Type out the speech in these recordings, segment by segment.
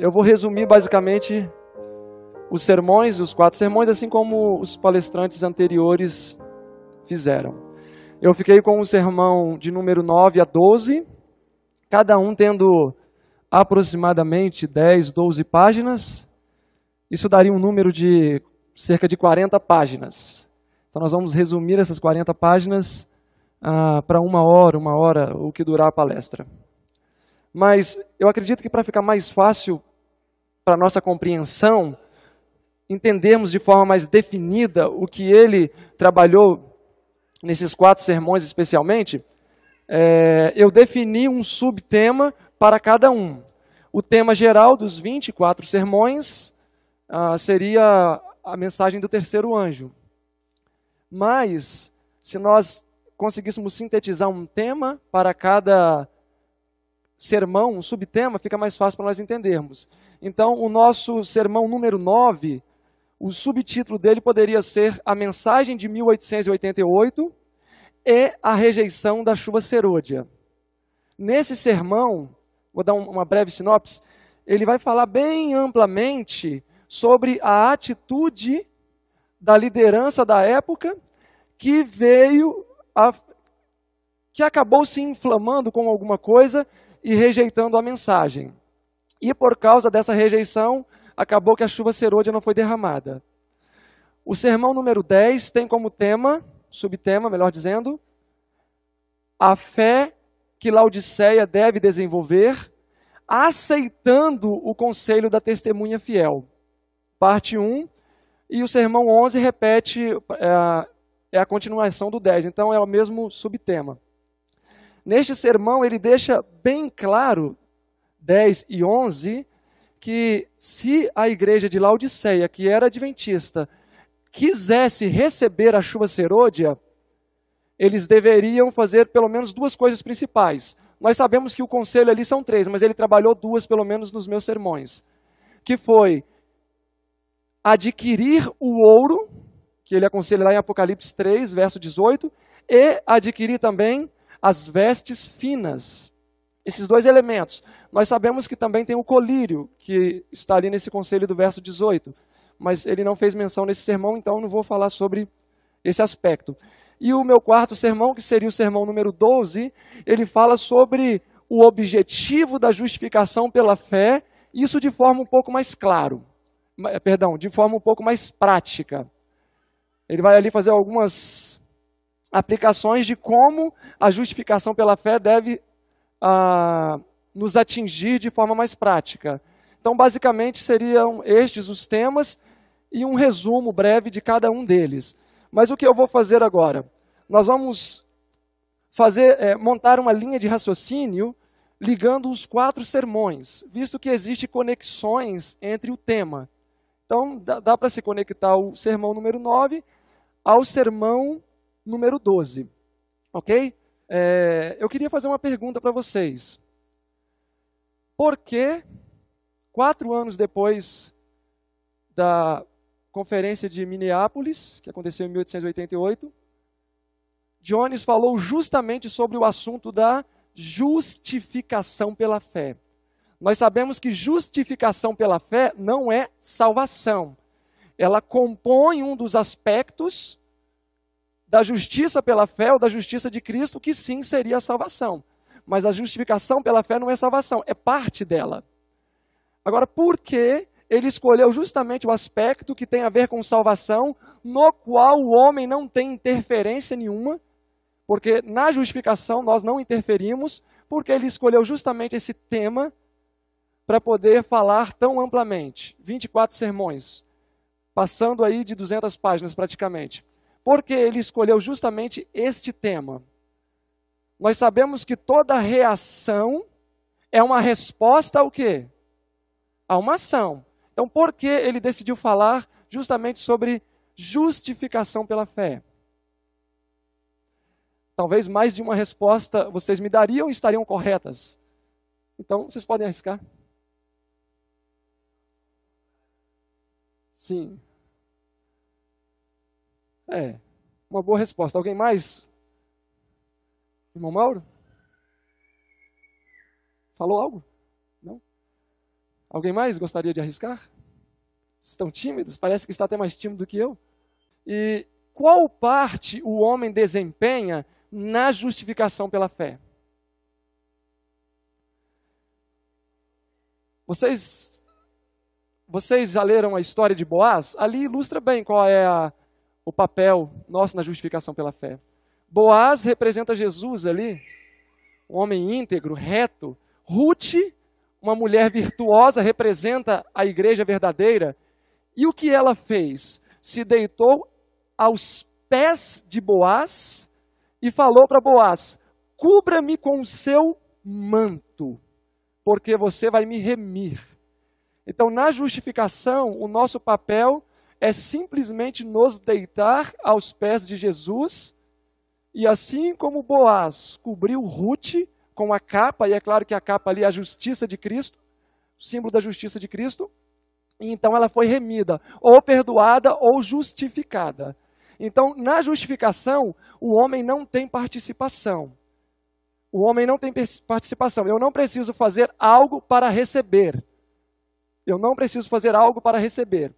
eu vou resumir basicamente os sermões, os quatro sermões, assim como os palestrantes anteriores fizeram. Eu fiquei com o sermão de número 9 a 12, cada um tendo aproximadamente 10, 12 páginas. Isso daria um número de cerca de 40 páginas. Então nós vamos resumir essas 40 páginas ah, para uma hora, uma hora, o que durar a palestra. Mas eu acredito que para ficar mais fácil para nossa compreensão, entendermos de forma mais definida o que ele trabalhou nesses quatro sermões especialmente, é, eu defini um subtema para cada um. O tema geral dos 24 sermões ah, seria a mensagem do terceiro anjo. Mas, se nós conseguíssemos sintetizar um tema para cada sermão, um subtema, fica mais fácil para nós entendermos. Então, o nosso sermão número 9, o subtítulo dele poderia ser A Mensagem de 1888 e a Rejeição da Chuva Serôdia. Nesse sermão, vou dar uma breve sinopse, ele vai falar bem amplamente sobre a atitude da liderança da época que veio a, que acabou se inflamando com alguma coisa e rejeitando a mensagem. E por causa dessa rejeição, acabou que a chuva serôdia não foi derramada. O sermão número 10 tem como tema, subtema, melhor dizendo, a fé que Laodiceia deve desenvolver, aceitando o conselho da testemunha fiel. Parte 1, e o sermão 11 repete, é, é a continuação do 10, então é o mesmo subtema. Neste sermão, ele deixa bem claro, 10 e 11, que se a igreja de Laodiceia, que era adventista, quisesse receber a chuva serôdia, eles deveriam fazer pelo menos duas coisas principais. Nós sabemos que o conselho ali são três, mas ele trabalhou duas, pelo menos nos meus sermões. Que foi adquirir o ouro, que ele aconselha lá em Apocalipse 3, verso 18, e adquirir também as vestes finas. Esses dois elementos. Nós sabemos que também tem o colírio, que está ali nesse conselho do verso 18. Mas ele não fez menção nesse sermão, então não vou falar sobre esse aspecto. E o meu quarto sermão, que seria o sermão número 12, ele fala sobre o objetivo da justificação pela fé, isso de forma um pouco mais claro. Perdão, de forma um pouco mais prática. Ele vai ali fazer algumas aplicações de como a justificação pela fé deve ah, nos atingir de forma mais prática. Então, basicamente, seriam estes os temas e um resumo breve de cada um deles. Mas o que eu vou fazer agora? Nós vamos fazer é, montar uma linha de raciocínio ligando os quatro sermões, visto que existem conexões entre o tema. Então, dá, dá para se conectar o sermão número 9 ao sermão número 12. Ok? É, eu queria fazer uma pergunta para vocês. Por que, quatro anos depois da conferência de Minneapolis, que aconteceu em 1888, Jones falou justamente sobre o assunto da justificação pela fé. Nós sabemos que justificação pela fé não é salvação. Ela compõe um dos aspectos da justiça pela fé ou da justiça de Cristo, que sim seria a salvação. Mas a justificação pela fé não é salvação, é parte dela. Agora, por que ele escolheu justamente o aspecto que tem a ver com salvação, no qual o homem não tem interferência nenhuma, porque na justificação nós não interferimos, porque ele escolheu justamente esse tema para poder falar tão amplamente. 24 sermões, passando aí de 200 páginas praticamente. Porque ele escolheu justamente este tema. Nós sabemos que toda reação é uma resposta ao quê? A uma ação. Então, por que ele decidiu falar justamente sobre justificação pela fé? Talvez mais de uma resposta vocês me dariam e estariam corretas. Então, vocês podem arriscar. Sim. É, uma boa resposta. Alguém mais? Irmão Mauro? Falou algo? Não? Alguém mais gostaria de arriscar? Estão tímidos? Parece que está até mais tímido que eu. E qual parte o homem desempenha na justificação pela fé? Vocês, vocês já leram a história de Boaz? Ali ilustra bem qual é a o papel nosso na justificação pela fé. Boaz representa Jesus ali, um homem íntegro, reto. Ruth, uma mulher virtuosa, representa a igreja verdadeira. E o que ela fez? Se deitou aos pés de Boaz e falou para Boaz: Cubra-me com o seu manto, porque você vai me remir. Então, na justificação, o nosso papel é simplesmente nos deitar aos pés de Jesus. E assim como Boaz cobriu Ruth com a capa, e é claro que a capa ali é a justiça de Cristo, símbolo da justiça de Cristo, e então ela foi remida, ou perdoada ou justificada. Então, na justificação, o homem não tem participação. O homem não tem participação. Eu não preciso fazer algo para receber. Eu não preciso fazer algo para receber.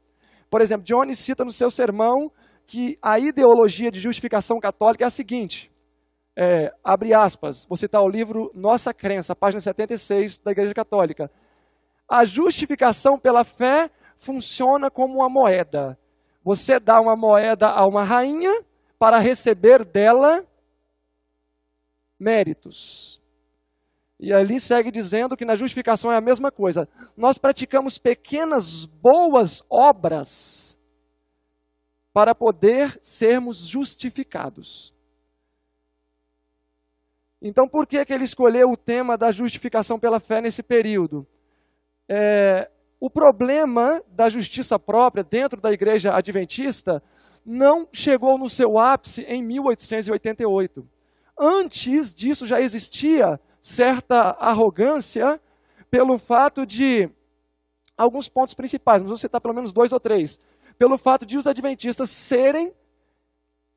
Por exemplo, Johnny cita no seu sermão que a ideologia de justificação católica é a seguinte: é, abre aspas, vou citar o livro Nossa Crença, página 76 da Igreja Católica. A justificação pela fé funciona como uma moeda. Você dá uma moeda a uma rainha para receber dela méritos. E ali segue dizendo que na justificação é a mesma coisa. Nós praticamos pequenas boas obras para poder sermos justificados. Então, por que, que ele escolheu o tema da justificação pela fé nesse período? É, o problema da justiça própria dentro da igreja adventista não chegou no seu ápice em 1888. Antes disso já existia certa arrogância pelo fato de alguns pontos principais, mas vou citar pelo menos dois ou três. Pelo fato de os adventistas serem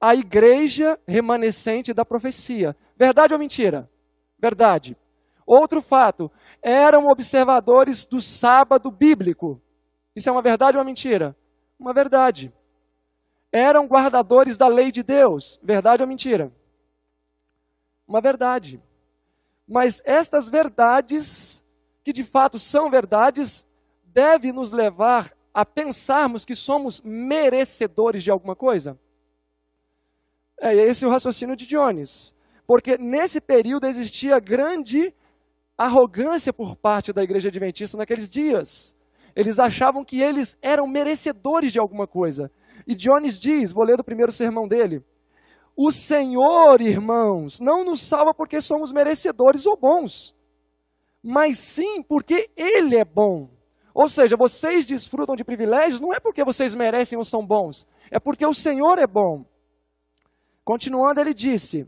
a igreja remanescente da profecia. Verdade ou mentira? Verdade. Outro fato, eram observadores do sábado bíblico. Isso é uma verdade ou uma mentira? Uma verdade. Eram guardadores da lei de Deus. Verdade ou mentira? Uma verdade. Mas estas verdades, que de fato são verdades, devem nos levar a pensarmos que somos merecedores de alguma coisa? É, é esse o raciocínio de Jones. Porque nesse período existia grande arrogância por parte da igreja adventista naqueles dias. Eles achavam que eles eram merecedores de alguma coisa. E Jones diz, vou ler do primeiro sermão dele: o Senhor, irmãos, não nos salva porque somos merecedores ou bons, mas sim porque Ele é bom. Ou seja, vocês desfrutam de privilégios não é porque vocês merecem ou são bons, é porque o Senhor é bom. Continuando, ele disse: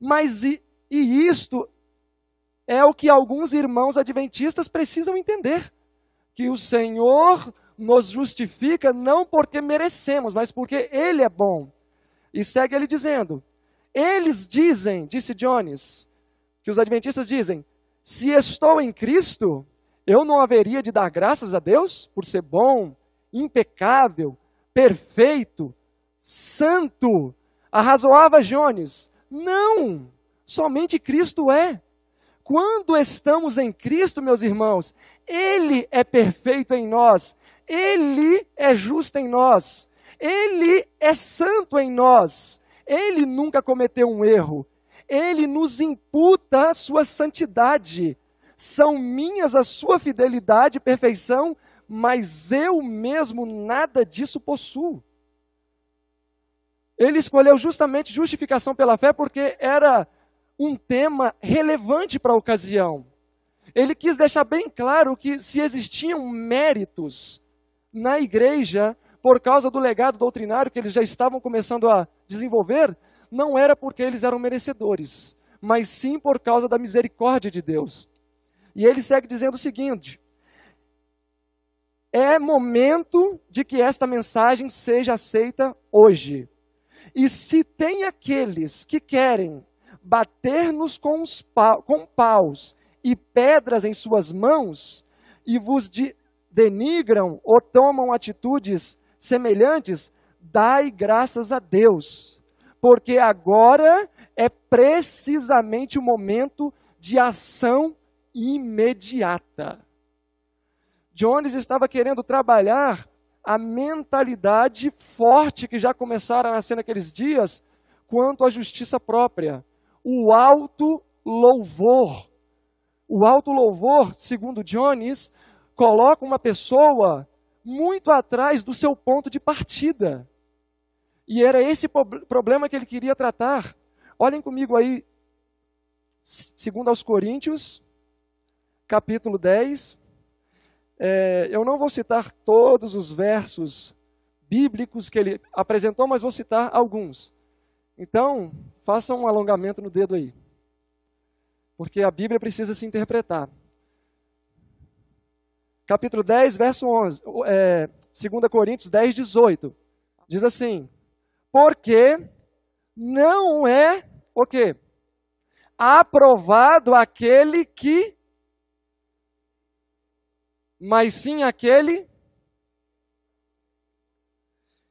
Mas e, e isto é o que alguns irmãos adventistas precisam entender: que o Senhor nos justifica não porque merecemos, mas porque Ele é bom. E segue ele dizendo: Eles dizem, disse Jones, que os adventistas dizem: se estou em Cristo, eu não haveria de dar graças a Deus por ser bom, impecável, perfeito, santo. Arrazoava Jones: não, somente Cristo é. Quando estamos em Cristo, meus irmãos, Ele é perfeito em nós, Ele é justo em nós, ele é santo em nós, ele nunca cometeu um erro, ele nos imputa a sua santidade. São minhas a sua fidelidade e perfeição, mas eu mesmo nada disso possuo. Ele escolheu justamente justificação pela fé porque era um tema relevante para a ocasião. Ele quis deixar bem claro que se existiam méritos na igreja, por causa do legado doutrinário que eles já estavam começando a desenvolver, não era porque eles eram merecedores, mas sim por causa da misericórdia de Deus. E ele segue dizendo o seguinte: é momento de que esta mensagem seja aceita hoje. E se tem aqueles que querem bater-nos com, com paus e pedras em suas mãos, e vos de denigram ou tomam atitudes semelhantes, dai graças a Deus, porque agora é precisamente o momento de ação imediata. Jones estava querendo trabalhar a mentalidade forte que já começara a nascer naqueles dias quanto à justiça própria, o alto louvor. O alto louvor, segundo Jones, coloca uma pessoa muito atrás do seu ponto de partida. E era esse problema que ele queria tratar. Olhem comigo aí, segundo aos Coríntios, capítulo 10. É, eu não vou citar todos os versos bíblicos que ele apresentou, mas vou citar alguns. Então, faça um alongamento no dedo aí. Porque a Bíblia precisa se interpretar capítulo 10, verso 11, é, 2 Coríntios 10, 18. Diz assim: Porque não é o quê? Aprovado aquele que, mas sim aquele.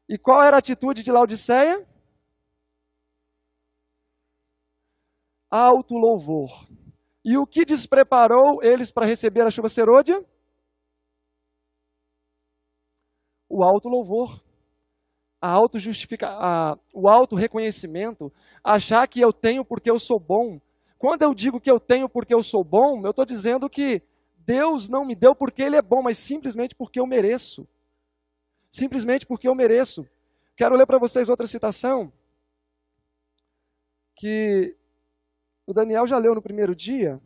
E qual era a atitude de Laodiceia? Alto louvor. E o que despreparou eles para receber a chuva serôdia? o alto louvor, a auto justifica, a, o auto reconhecimento, achar que eu tenho porque eu sou bom. Quando eu digo que eu tenho porque eu sou bom, eu estou dizendo que Deus não me deu porque Ele é bom, mas simplesmente porque eu mereço. Simplesmente porque eu mereço. Quero ler para vocês outra citação que o Daniel já leu no primeiro dia,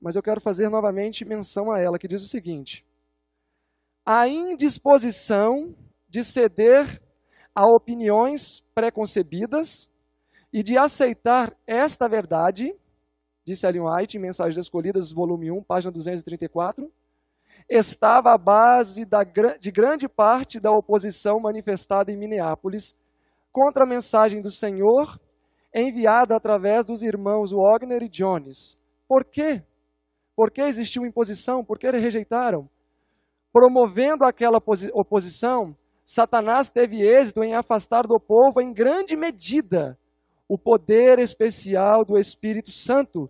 mas eu quero fazer novamente menção a ela, que diz o seguinte: a indisposição de ceder a opiniões preconcebidas e de aceitar esta verdade, disse Ellen White em Mensagens Escolhidas, volume 1, página 234, estava a base da, de grande parte da oposição manifestada em Minneapolis contra a mensagem do Senhor enviada através dos irmãos Wagner e Jones. Por quê? Por que existiu imposição? Por que rejeitaram? Promovendo aquela oposição, Satanás teve êxito em afastar do povo, em grande medida, o poder especial do Espírito Santo,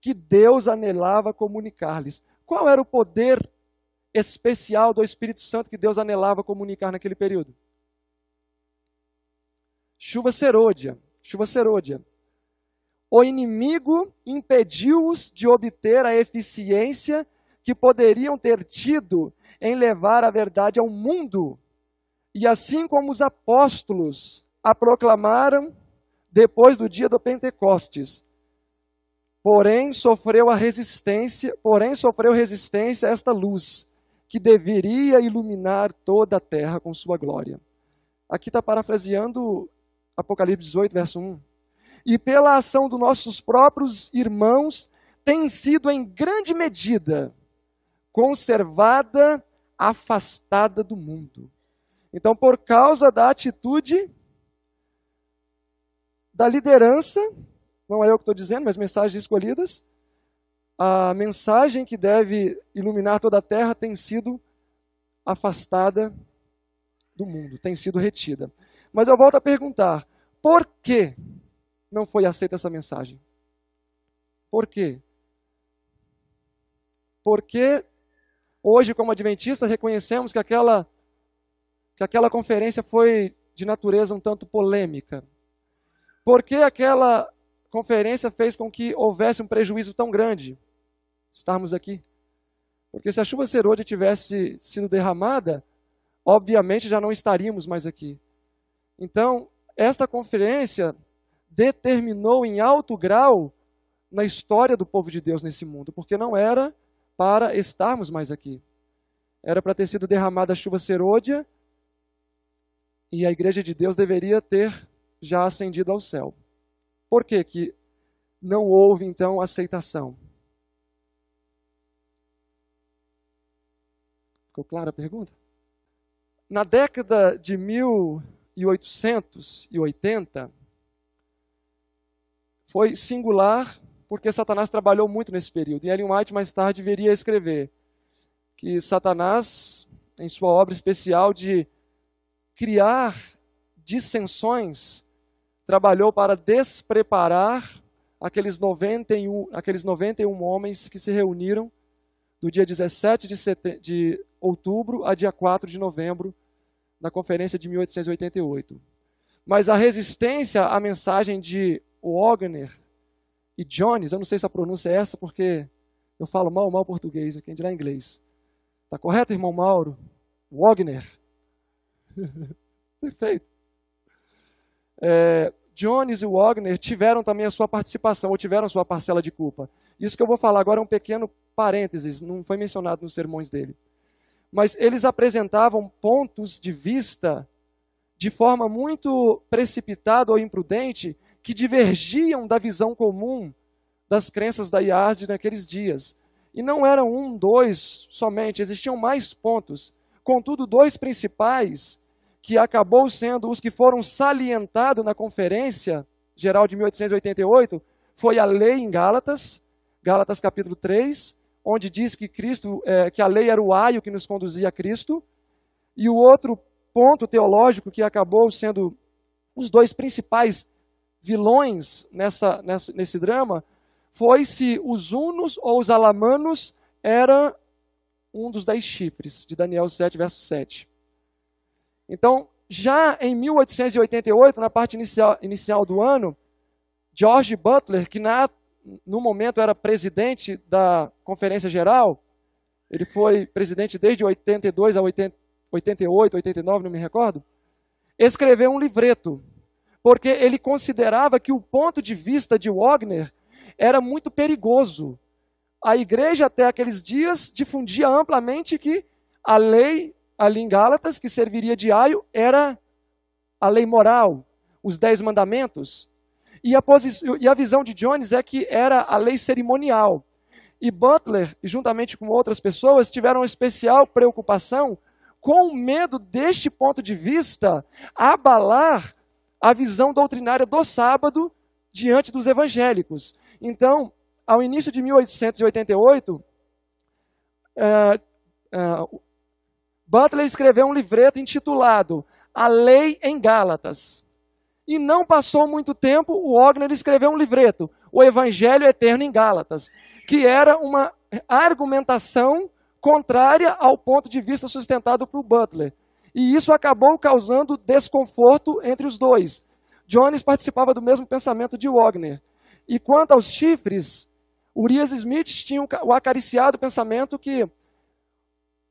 que Deus anelava comunicar-lhes. Qual era o poder especial do Espírito Santo que Deus anelava comunicar naquele período? Chuva serôdia, chuva serôdia. O inimigo impediu-os de obter a eficiência que poderiam ter tido em levar a verdade ao mundo. E assim como os apóstolos a proclamaram depois do dia do Pentecostes, porém sofreu a resistência, porém sofreu resistência a esta luz que deveria iluminar toda a terra com sua glória. Aqui está parafraseando Apocalipse 18, verso 1. E pela ação dos nossos próprios irmãos, tem sido em grande medida conservada afastada do mundo. Então, por causa da atitude da liderança, não é eu que estou dizendo, mas mensagens escolhidas, a mensagem que deve iluminar toda a terra tem sido afastada do mundo, tem sido retida. Mas eu volto a perguntar: por que não foi aceita essa mensagem? Por quê? Por que Hoje, como adventistas, reconhecemos que aquela, que aquela conferência foi de natureza um tanto polêmica. Porque aquela conferência fez com que houvesse um prejuízo tão grande estarmos aqui? Porque se a chuva serôdia tivesse sido derramada, obviamente já não estaríamos mais aqui. Então, esta conferência determinou em alto grau na história do povo de Deus nesse mundo, porque não era para estarmos mais aqui. Era para ter sido derramada a chuva serôdia e a igreja de Deus deveria ter já ascendido ao céu. Por que que não houve então aceitação? Ficou clara a pergunta? Na década de 1880 foi singular porque Satanás trabalhou muito nesse período. E Ellen White mais tarde viria a escrever que Satanás, em sua obra especial de criar dissensões, trabalhou para despreparar aqueles 91, aqueles 91 homens que se reuniram do dia 17 de, de outubro a dia 4 de novembro, na conferência de 1888. Mas a resistência à mensagem de Wagner e Jones, eu não sei se a pronúncia é essa, porque eu falo mal, mal português, quem dirá inglês. Tá correto, irmão Mauro? Wagner. Perfeito. É, Jones e Wagner tiveram também a sua participação, ou tiveram a sua parcela de culpa. Isso que eu vou falar agora é um pequeno parênteses, não foi mencionado nos sermões dele. Mas eles apresentavam pontos de vista de forma muito precipitada ou imprudente que divergiam da visão comum das crenças da IASD naqueles dias. E não eram um, dois somente, existiam mais pontos. Contudo, dois principais, que acabou sendo os que foram salientados na Conferência Geral de 1888, foi a lei em Gálatas, Gálatas capítulo 3, onde diz que Cristo, é, que a lei era o aio que nos conduzia a Cristo, e o outro ponto teológico que acabou sendo os dois principais vilões nessa, nessa, nesse drama foi se os hunos ou os alamanos era um dos dez chifres, de Daniel 7, verso 7. Então, já em 1888, na parte inicial, inicial do ano, George Butler, que na, no momento era presidente da Conferência Geral, ele foi presidente desde 82 a 88, 89, não me recordo, escreveu um livreto porque ele considerava que o ponto de vista de Wagner era muito perigoso. A igreja, até aqueles dias, difundia amplamente que a lei ali em Gálatas, que serviria de aio, era a lei moral, os dez mandamentos. E a, e a visão de Jones é que era a lei cerimonial. E Butler, juntamente com outras pessoas, tiveram uma especial preocupação com o medo deste ponto de vista abalar a visão doutrinária do sábado diante dos evangélicos. Então, ao início de 1888, uh, uh, Butler escreveu um livreto intitulado A Lei em Gálatas. E não passou muito tempo, o Wagner escreveu um livreto, O Evangelho Eterno em Gálatas, que era uma argumentação contrária ao ponto de vista sustentado por Butler. E isso acabou causando desconforto entre os dois. Jones participava do mesmo pensamento de Wagner. E quanto aos chifres, Urias Smith tinha o acariciado pensamento que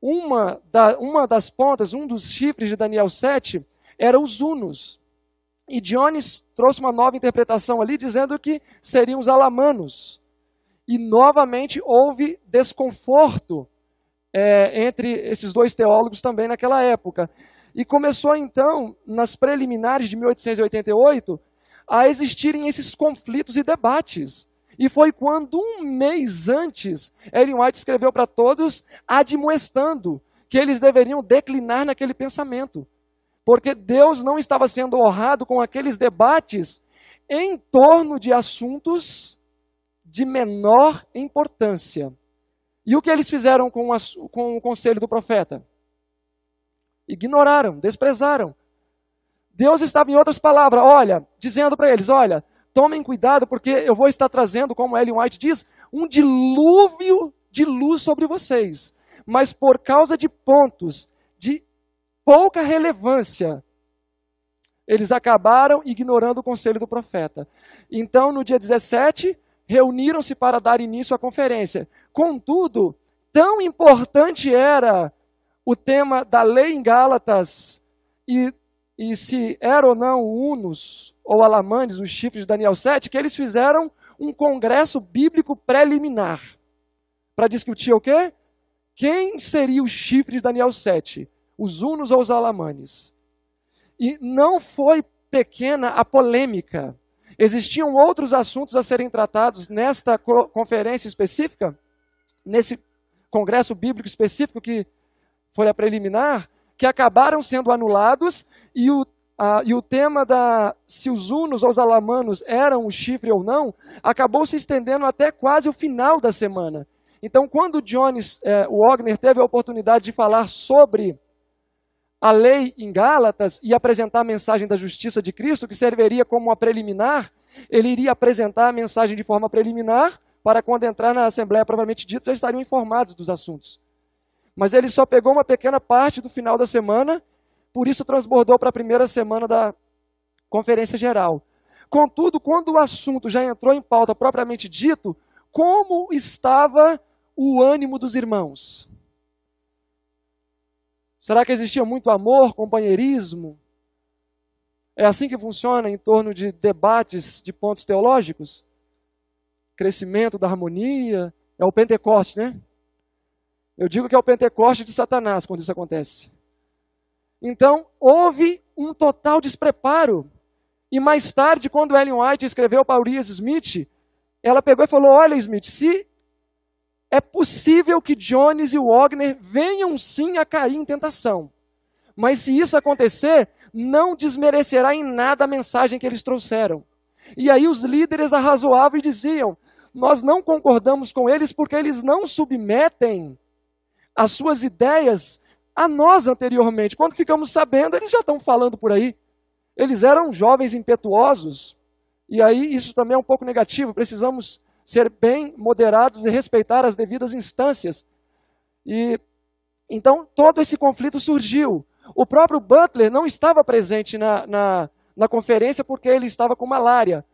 uma, da, uma das pontas, um dos chifres de Daniel 7, era os hunos. E Jones trouxe uma nova interpretação ali, dizendo que seriam os alamanos. E novamente houve desconforto é, entre esses dois teólogos também naquela época. E começou então, nas preliminares de 1888, a existirem esses conflitos e debates. E foi quando, um mês antes, Ellen White escreveu para todos, admoestando que eles deveriam declinar naquele pensamento. Porque Deus não estava sendo honrado com aqueles debates em torno de assuntos de menor importância. E o que eles fizeram com, com o conselho do profeta? Ignoraram, desprezaram. Deus estava, em outras palavras, olha, dizendo para eles: olha, tomem cuidado, porque eu vou estar trazendo, como Ellen White diz, um dilúvio de luz sobre vocês. Mas por causa de pontos de pouca relevância, eles acabaram ignorando o conselho do profeta. Então, no dia 17, reuniram-se para dar início à conferência. Contudo, tão importante era o tema da lei em Gálatas e, e se era ou não o Unos ou Alamandes, os chifres de Daniel 7, que eles fizeram um congresso bíblico preliminar para discutir o quê? Quem seria o chifre de Daniel 7? Os Unos ou os Alamanes? E não foi pequena a polêmica Existiam outros assuntos a serem tratados nesta conferência específica, nesse congresso bíblico específico que foi a preliminar, que acabaram sendo anulados e o e o tema da se os hunos ou os alamanos eram o chifre ou não, acabou se estendendo até quase o final da semana. Então, quando o Jones, eh, o Wagner, teve a oportunidade de falar sobre a lei em Gálatas e apresentar a mensagem da justiça de Cristo, que serviria como uma preliminar, ele iria apresentar a mensagem de forma preliminar, para quando entrar na Assembleia propriamente dita, já estariam informados dos assuntos. Mas ele só pegou uma pequena parte do final da semana, por isso transbordou para a primeira semana da Conferência Geral. Contudo, quando o assunto já entrou em pauta propriamente dito, como estava o ânimo dos irmãos? Será que existia muito amor, companheirismo? É assim que funciona em torno de debates de pontos teológicos? Crescimento da harmonia, é o Pentecoste, né? Eu digo que é o Pentecoste de Satanás quando isso acontece. Então, houve um total despreparo. E mais tarde, quando Ellen White escreveu para Urias Smith, ela pegou e falou: Olha, Smith, se é possível que Jones e Wagner venham sim a cair em tentação. Mas se isso acontecer, não desmerecerá em nada a mensagem que eles trouxeram. E aí os líderes arrazoáveis diziam: Nós não concordamos com eles porque eles não submetem as suas ideias a nós anteriormente. Quando ficamos sabendo, eles já estão falando por aí. Eles eram jovens impetuosos. E aí isso também é um pouco negativo. Precisamos ser bem moderados e respeitar as devidas instâncias. E então todo esse conflito surgiu. O próprio Butler não estava presente na, na, na conferência porque ele estava com malária,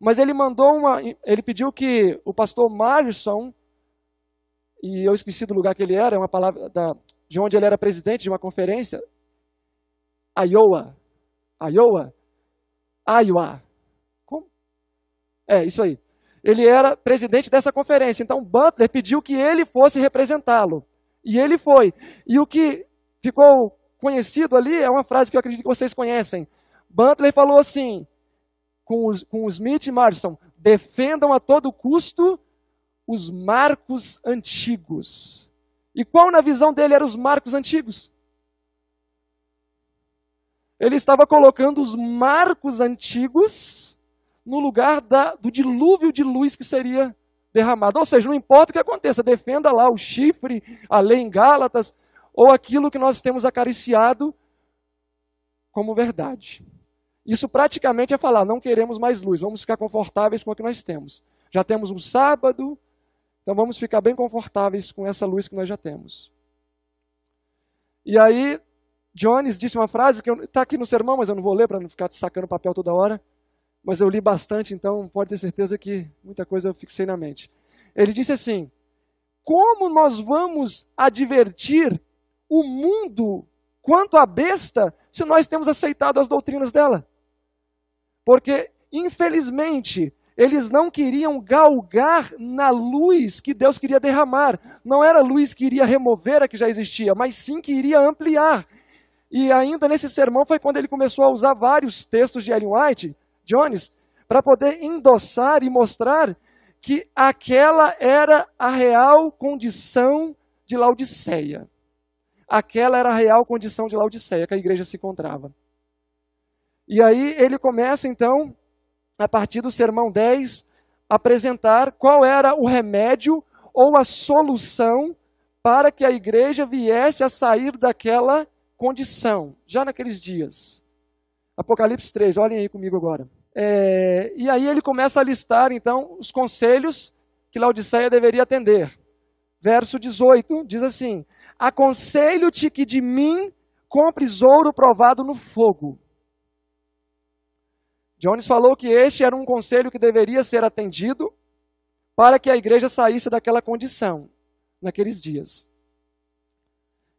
mas ele mandou uma, ele pediu que o pastor Marison e eu esqueci do lugar que ele era, é uma palavra da, de onde ele era presidente de uma conferência, Iowa, Iowa, Iowa, como? É isso aí ele era presidente dessa conferência. Então Butler pediu que ele fosse representá-lo. E ele foi. E o que ficou conhecido ali é uma frase que eu acredito que vocês conhecem. Butler falou assim, com, os, com o Smith e Marston, defendam a todo custo os marcos antigos. E qual na visão dele eram os marcos antigos? Ele estava colocando os marcos antigos no lugar da, do dilúvio de luz que seria derramado. Ou seja, não importa o que aconteça, defenda lá o chifre, a lei em Gálatas, ou aquilo que nós temos acariciado como verdade. Isso praticamente é falar: não queremos mais luz, vamos ficar confortáveis com o que nós temos. Já temos um sábado, então vamos ficar bem confortáveis com essa luz que nós já temos. E aí, Jones disse uma frase que está aqui no sermão, mas eu não vou ler para não ficar sacando papel toda hora mas eu li bastante, então pode ter certeza que muita coisa eu fixei na mente. Ele disse assim: Como nós vamos advertir o mundo quanto à besta se nós temos aceitado as doutrinas dela? Porque, infelizmente, eles não queriam galgar na luz que Deus queria derramar. Não era luz que iria remover a que já existia, mas sim que iria ampliar. E ainda nesse sermão foi quando ele começou a usar vários textos de Ellen White Jones, para poder endossar e mostrar que aquela era a real condição de Laodiceia. Aquela era a real condição de Laodiceia que a igreja se encontrava. E aí ele começa então, a partir do sermão 10, apresentar qual era o remédio ou a solução para que a igreja viesse a sair daquela condição, já naqueles dias. Apocalipse 3, olhem aí comigo agora. É, e aí ele começa a listar, então, os conselhos que Laodiceia deveria atender. Verso 18 diz assim: Aconselho-te que de mim compres ouro provado no fogo. Jones falou que este era um conselho que deveria ser atendido para que a igreja saísse daquela condição naqueles dias.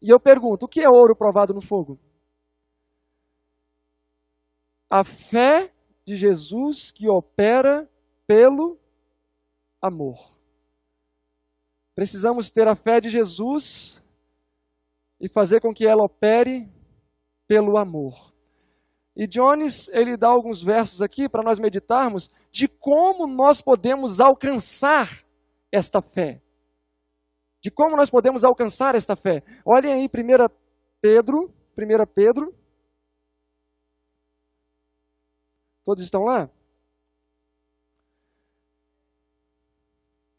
E eu pergunto: o que é ouro provado no fogo? a fé de Jesus que opera pelo amor. Precisamos ter a fé de Jesus e fazer com que ela opere pelo amor. E Jones, ele dá alguns versos aqui para nós meditarmos de como nós podemos alcançar esta fé. De como nós podemos alcançar esta fé. Olhem aí 1 Pedro, 1 Pedro Todos estão lá?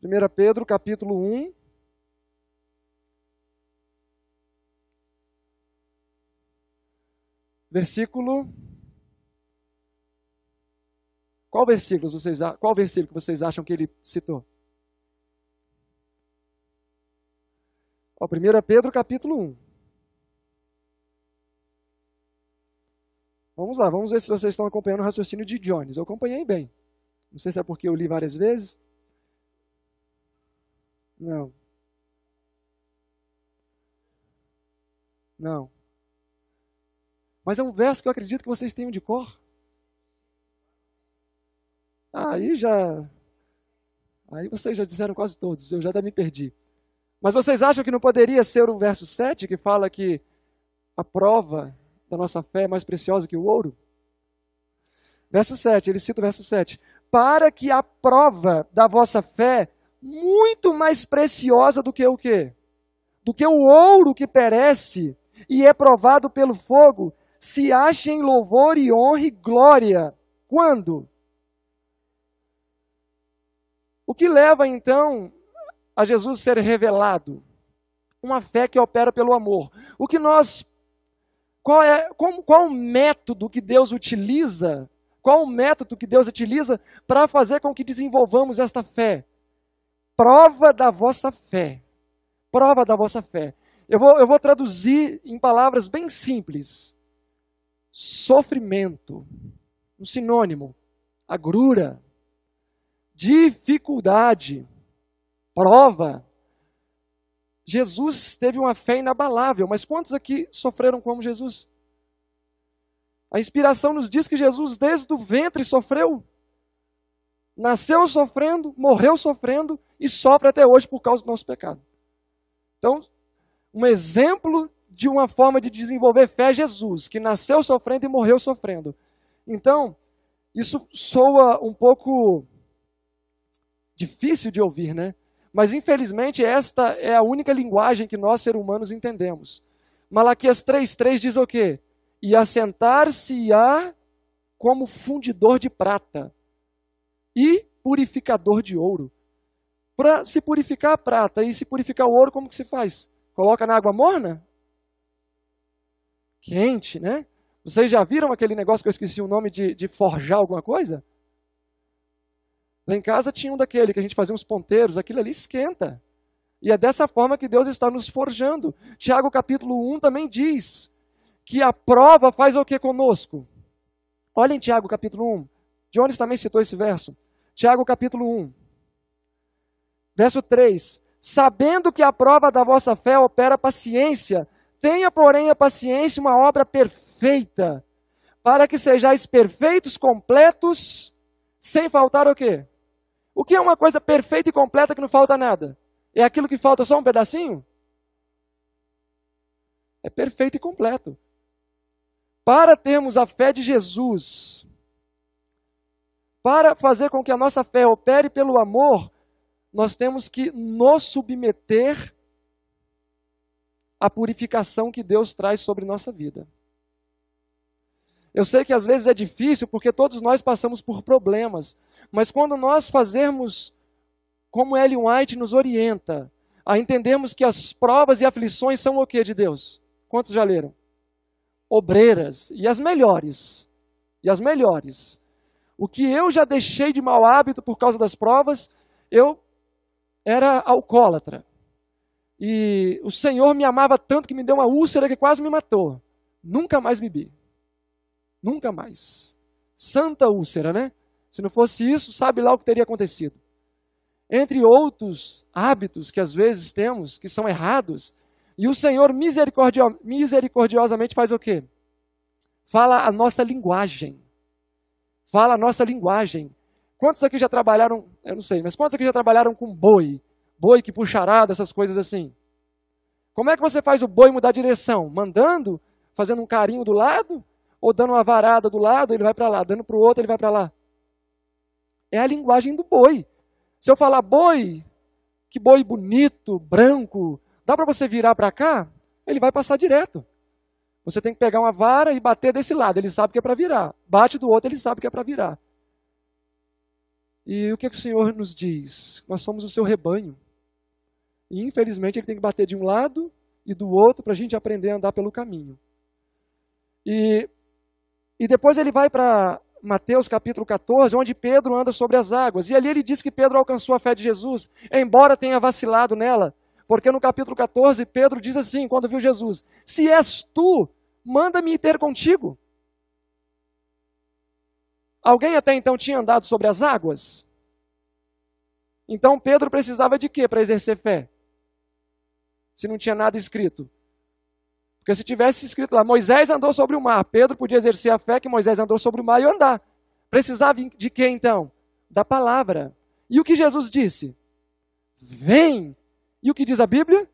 1 Pedro, capítulo 1. Versículo. Qual versículo vocês, qual versículo vocês acham que ele citou? Ó, 1 Pedro, capítulo 1. Vamos lá, vamos ver se vocês estão acompanhando o raciocínio de Jones. Eu acompanhei bem. Não sei se é porque eu li várias vezes. Não. Não. Mas é um verso que eu acredito que vocês tenham de cor. Aí já. Aí vocês já disseram quase todos, eu já até me perdi. Mas vocês acham que não poderia ser o verso 7 que fala que a prova da nossa fé é mais preciosa que o ouro? Verso 7, ele cita o verso 7. Para que a prova da vossa fé, muito mais preciosa do que o quê? Do que o ouro que perece e é provado pelo fogo, se ache em louvor e honra e glória. Quando? O que leva então a Jesus ser revelado? Uma fé que opera pelo amor. O que nós qual é como, qual o método que Deus utiliza? Qual o método que Deus utiliza para fazer com que desenvolvamos esta fé? Prova da vossa fé. Prova da vossa fé. Eu vou, eu vou traduzir em palavras bem simples. Sofrimento. Um sinônimo. Agrura. Dificuldade. Prova Jesus teve uma fé inabalável, mas quantos aqui sofreram como Jesus? A inspiração nos diz que Jesus, desde o ventre, sofreu. Nasceu sofrendo, morreu sofrendo e sofre até hoje por causa do nosso pecado. Então, um exemplo de uma forma de desenvolver fé é Jesus, que nasceu sofrendo e morreu sofrendo. Então, isso soa um pouco difícil de ouvir, né? Mas infelizmente esta é a única linguagem que nós seres humanos entendemos. Malaquias 3:3 diz o quê? E assentar-se-á como fundidor de prata e purificador de ouro. Para se purificar a prata e se purificar o ouro, como que se faz? Coloca na água morna? Quente, né? Vocês já viram aquele negócio que eu esqueci o nome de, de forjar alguma coisa? Lá em casa tinha um daquele que a gente fazia uns ponteiros, aquilo ali esquenta. E é dessa forma que Deus está nos forjando. Tiago capítulo 1 também diz que a prova faz o que conosco? Olha em Tiago capítulo 1. Jones também citou esse verso. Tiago capítulo 1. Verso 3. Sabendo que a prova da vossa fé opera paciência, tenha, porém, a paciência uma obra perfeita, para que sejais perfeitos, completos, sem faltar o quê? O que é uma coisa perfeita e completa que não falta nada? É aquilo que falta só um pedacinho? É perfeito e completo. Para termos a fé de Jesus, para fazer com que a nossa fé opere pelo amor, nós temos que nos submeter à purificação que Deus traz sobre nossa vida. Eu sei que às vezes é difícil porque todos nós passamos por problemas. Mas quando nós fazermos como Ellen White nos orienta, a entendermos que as provas e aflições são o que de Deus? Quantos já leram? Obreiras, e as melhores, e as melhores. O que eu já deixei de mau hábito por causa das provas, eu era alcoólatra. E o Senhor me amava tanto que me deu uma úlcera que quase me matou. Nunca mais bebi. Nunca mais. Santa úlcera, né? Se não fosse isso, sabe lá o que teria acontecido. Entre outros hábitos que às vezes temos, que são errados, e o Senhor misericordio misericordiosamente faz o quê? Fala a nossa linguagem. Fala a nossa linguagem. Quantos aqui já trabalharam, eu não sei, mas quantos aqui já trabalharam com boi? Boi que puxarada, essas coisas assim. Como é que você faz o boi mudar direção? Mandando? Fazendo um carinho do lado? Ou dando uma varada do lado, ele vai para lá. Dando para o outro, ele vai para lá é a linguagem do boi. Se eu falar boi, que boi bonito, branco, dá para você virar para cá? Ele vai passar direto. Você tem que pegar uma vara e bater desse lado, ele sabe que é para virar. Bate do outro, ele sabe que é para virar. E o que, é que o Senhor nos diz? Nós somos o seu rebanho. E infelizmente ele tem que bater de um lado e do outro para a gente aprender a andar pelo caminho. E, e depois ele vai para Mateus capítulo 14, onde Pedro anda sobre as águas. E ali ele diz que Pedro alcançou a fé de Jesus, embora tenha vacilado nela. Porque no capítulo 14, Pedro diz assim, quando viu Jesus: Se és tu, manda-me ter contigo. Alguém até então tinha andado sobre as águas? Então Pedro precisava de quê para exercer fé? Se não tinha nada escrito. Porque se tivesse escrito lá, Moisés andou sobre o mar, Pedro podia exercer a fé que Moisés andou sobre o mar e andar. Precisava de quê então? Da palavra. E o que Jesus disse? Vem! E o que diz a Bíblia?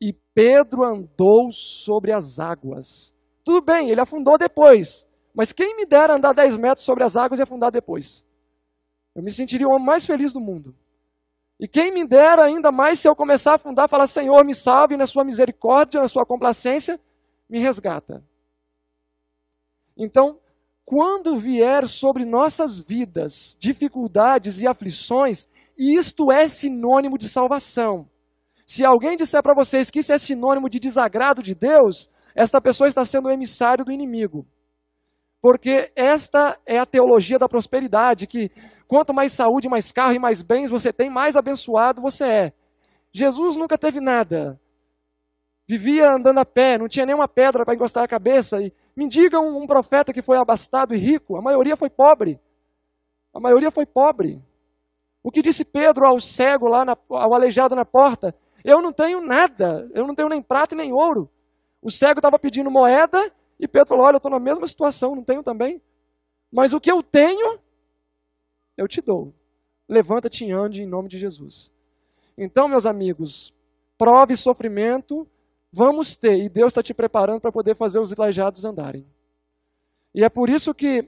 E Pedro andou sobre as águas. Tudo bem, ele afundou depois. Mas quem me dera andar 10 metros sobre as águas e afundar depois? Eu me sentiria o homem mais feliz do mundo. E quem me dera ainda mais se eu começar a afundar, falar: Senhor, me salve, na sua misericórdia, na sua complacência, me resgata. Então, quando vier sobre nossas vidas dificuldades e aflições, isto é sinônimo de salvação. Se alguém disser para vocês que isso é sinônimo de desagrado de Deus, esta pessoa está sendo o emissário do inimigo. Porque esta é a teologia da prosperidade, que Quanto mais saúde, mais carro e mais bens você tem, mais abençoado você é. Jesus nunca teve nada. Vivia andando a pé, não tinha nenhuma pedra para encostar a cabeça. E me diga um, um profeta que foi abastado e rico. A maioria foi pobre. A maioria foi pobre. O que disse Pedro ao cego lá, na, ao aleijado na porta? Eu não tenho nada, eu não tenho nem prata nem ouro. O cego estava pedindo moeda e Pedro falou: Olha, eu estou na mesma situação, não tenho também. Mas o que eu tenho, eu te dou. Levanta-te e ande em nome de Jesus. Então, meus amigos, prova e sofrimento vamos ter, e Deus está te preparando para poder fazer os aleijados andarem. E é por isso que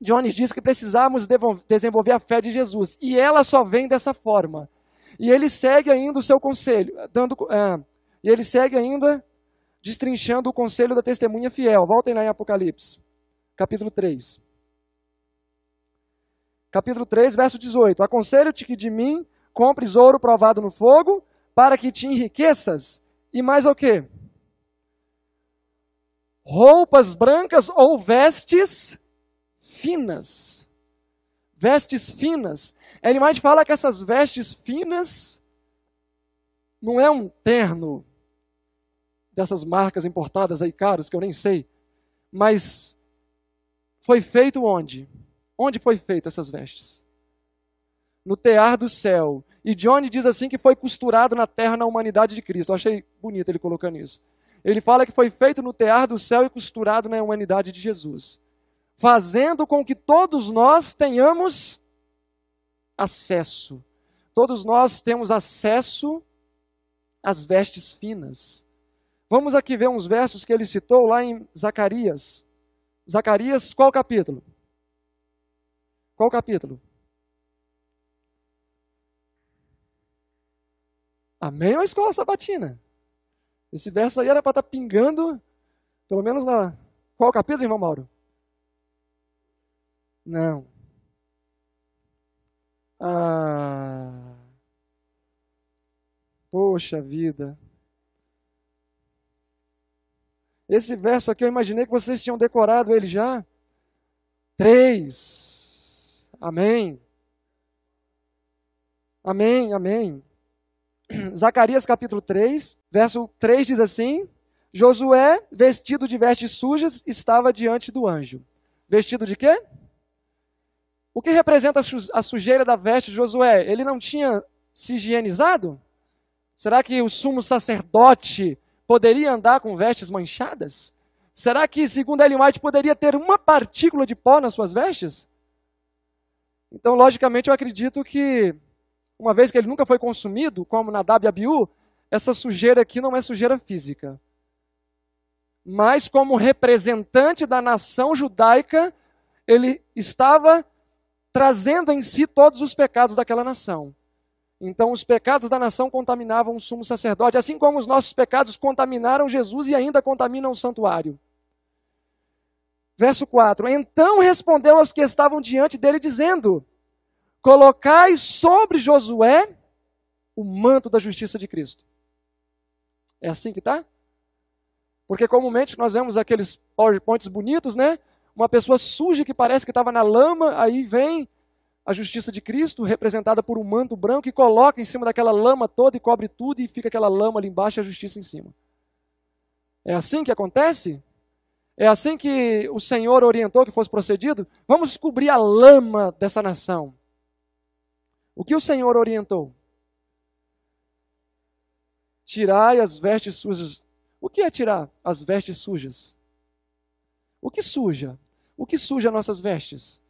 Jones diz que precisamos desenvolver a fé de Jesus, e ela só vem dessa forma. E ele segue ainda o seu conselho, dando, é, e ele segue ainda destrinchando o conselho da testemunha fiel. Voltem lá em Apocalipse, capítulo 3 capítulo 3, verso 18. Aconselho-te que de mim compres ouro provado no fogo, para que te enriqueças. E mais o quê? Roupas brancas ou vestes finas. Vestes finas. Ele mais fala que essas vestes finas não é um terno dessas marcas importadas aí caros que eu nem sei, mas foi feito onde? Onde foi feita essas vestes? No tear do céu. E Johnny diz assim que foi costurado na terra na humanidade de Cristo. Eu achei bonito ele colocando isso. Ele fala que foi feito no tear do céu e costurado na humanidade de Jesus, fazendo com que todos nós tenhamos acesso. Todos nós temos acesso às vestes finas. Vamos aqui ver uns versos que ele citou lá em Zacarias. Zacarias, qual capítulo? Qual capítulo? Amém ou a escola sabatina? Esse verso aí era para estar tá pingando, pelo menos na. Qual capítulo, irmão Mauro? Não. Ah. Poxa vida. Esse verso aqui eu imaginei que vocês tinham decorado ele já. Três. Amém. Amém, amém. Zacarias capítulo 3, verso 3 diz assim: Josué, vestido de vestes sujas, estava diante do anjo. Vestido de quê? O que representa a sujeira da veste de Josué? Ele não tinha se higienizado? Será que o sumo sacerdote poderia andar com vestes manchadas? Será que, segundo Ellen White, poderia ter uma partícula de pó nas suas vestes? Então, logicamente, eu acredito que, uma vez que ele nunca foi consumido, como na Abiu essa sujeira aqui não é sujeira física. Mas, como representante da nação judaica, ele estava trazendo em si todos os pecados daquela nação. Então, os pecados da nação contaminavam o sumo sacerdote, assim como os nossos pecados contaminaram Jesus e ainda contaminam o santuário. Verso 4: Então respondeu aos que estavam diante dele, dizendo: Colocai sobre Josué o manto da justiça de Cristo. É assim que está? Porque comumente nós vemos aqueles PowerPoints bonitos, né? Uma pessoa suja que parece que estava na lama, aí vem a justiça de Cristo, representada por um manto branco, e coloca em cima daquela lama toda e cobre tudo, e fica aquela lama ali embaixo e a justiça em cima. É assim que acontece? É assim que o Senhor orientou que fosse procedido? Vamos cobrir a lama dessa nação. O que o Senhor orientou? Tirai as vestes sujas. O que é tirar as vestes sujas? O que suja? O que suja nossas vestes?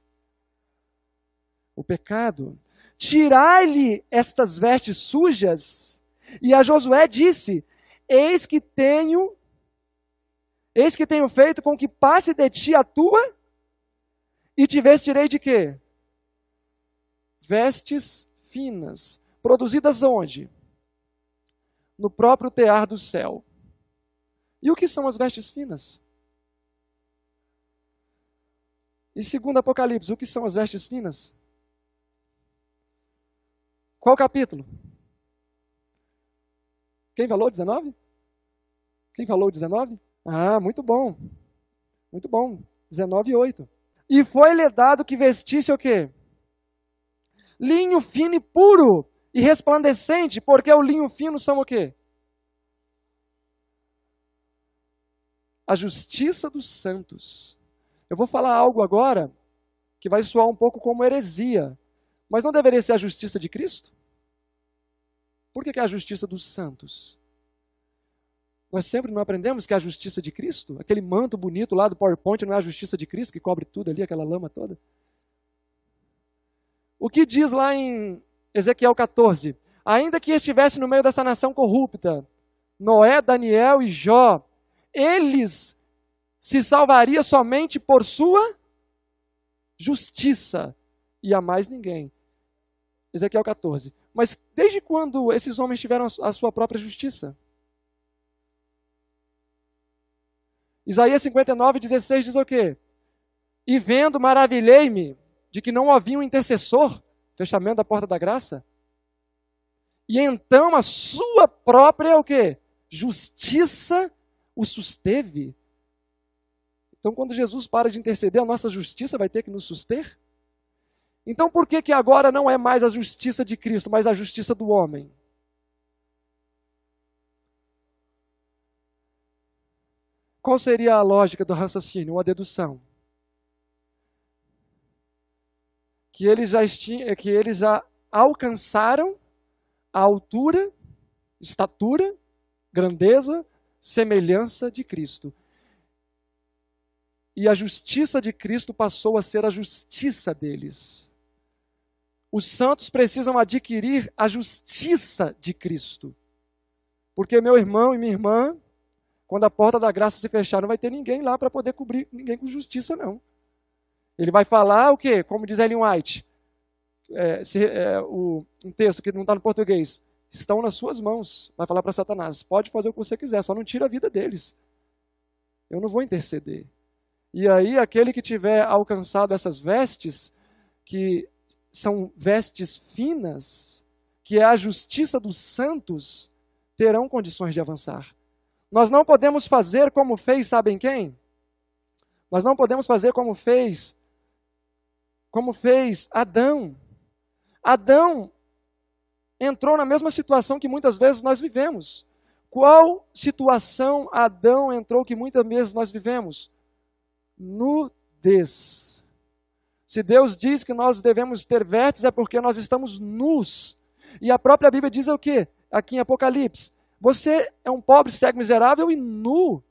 O pecado. Tirai-lhe estas vestes sujas. E a Josué disse: Eis que tenho Eis que tenho feito com que passe de ti a tua, e te vestirei de quê? Vestes finas, produzidas onde? No próprio tear do céu. E o que são as vestes finas? E segundo Apocalipse, o que são as vestes finas? Qual capítulo? Quem falou 19? Quem falou 19? Ah, muito bom. Muito bom. 19 e 8. E foi-lhe dado que vestisse o quê? Linho fino e puro e resplandecente, porque o linho fino são o quê? A justiça dos santos. Eu vou falar algo agora que vai soar um pouco como heresia, mas não deveria ser a justiça de Cristo? Por que, que é a justiça dos santos? Nós sempre não aprendemos que a justiça de Cristo, aquele manto bonito lá do PowerPoint, não é a justiça de Cristo que cobre tudo ali, aquela lama toda? O que diz lá em Ezequiel 14? Ainda que estivesse no meio dessa nação corrupta, Noé, Daniel e Jó, eles se salvaria somente por sua justiça e a mais ninguém. Ezequiel 14. Mas desde quando esses homens tiveram a sua própria justiça? Isaías 59, 16 diz o quê? E vendo, maravilhei-me de que não havia um intercessor, fechamento da porta da graça. E então a sua própria o quê? Justiça o susteve. Então, quando Jesus para de interceder, a nossa justiça vai ter que nos suster? Então, por que, que agora não é mais a justiça de Cristo, mas a justiça do homem? Qual seria a lógica do raciocínio ou a dedução? Que eles já, é que eles já alcançaram a altura, estatura, grandeza, semelhança de Cristo. E a justiça de Cristo passou a ser a justiça deles. Os santos precisam adquirir a justiça de Cristo. Porque meu irmão e minha irmã, quando a porta da graça se fechar, não vai ter ninguém lá para poder cobrir ninguém com justiça, não. Ele vai falar o quê? Como diz Ellen White, é, se, é, o, um texto que não está no português. Estão nas suas mãos. Vai falar para Satanás: pode fazer o que você quiser, só não tira a vida deles. Eu não vou interceder. E aí, aquele que tiver alcançado essas vestes, que são vestes finas, que é a justiça dos santos, terão condições de avançar. Nós não podemos fazer como fez, sabem quem? Nós não podemos fazer como fez como fez Adão. Adão entrou na mesma situação que muitas vezes nós vivemos. Qual situação Adão entrou que muitas vezes nós vivemos? Nudez. Se Deus diz que nós devemos ter vértices, é porque nós estamos nus. E a própria Bíblia diz o que? Aqui em Apocalipse: você é um pobre, cego, miserável e nu.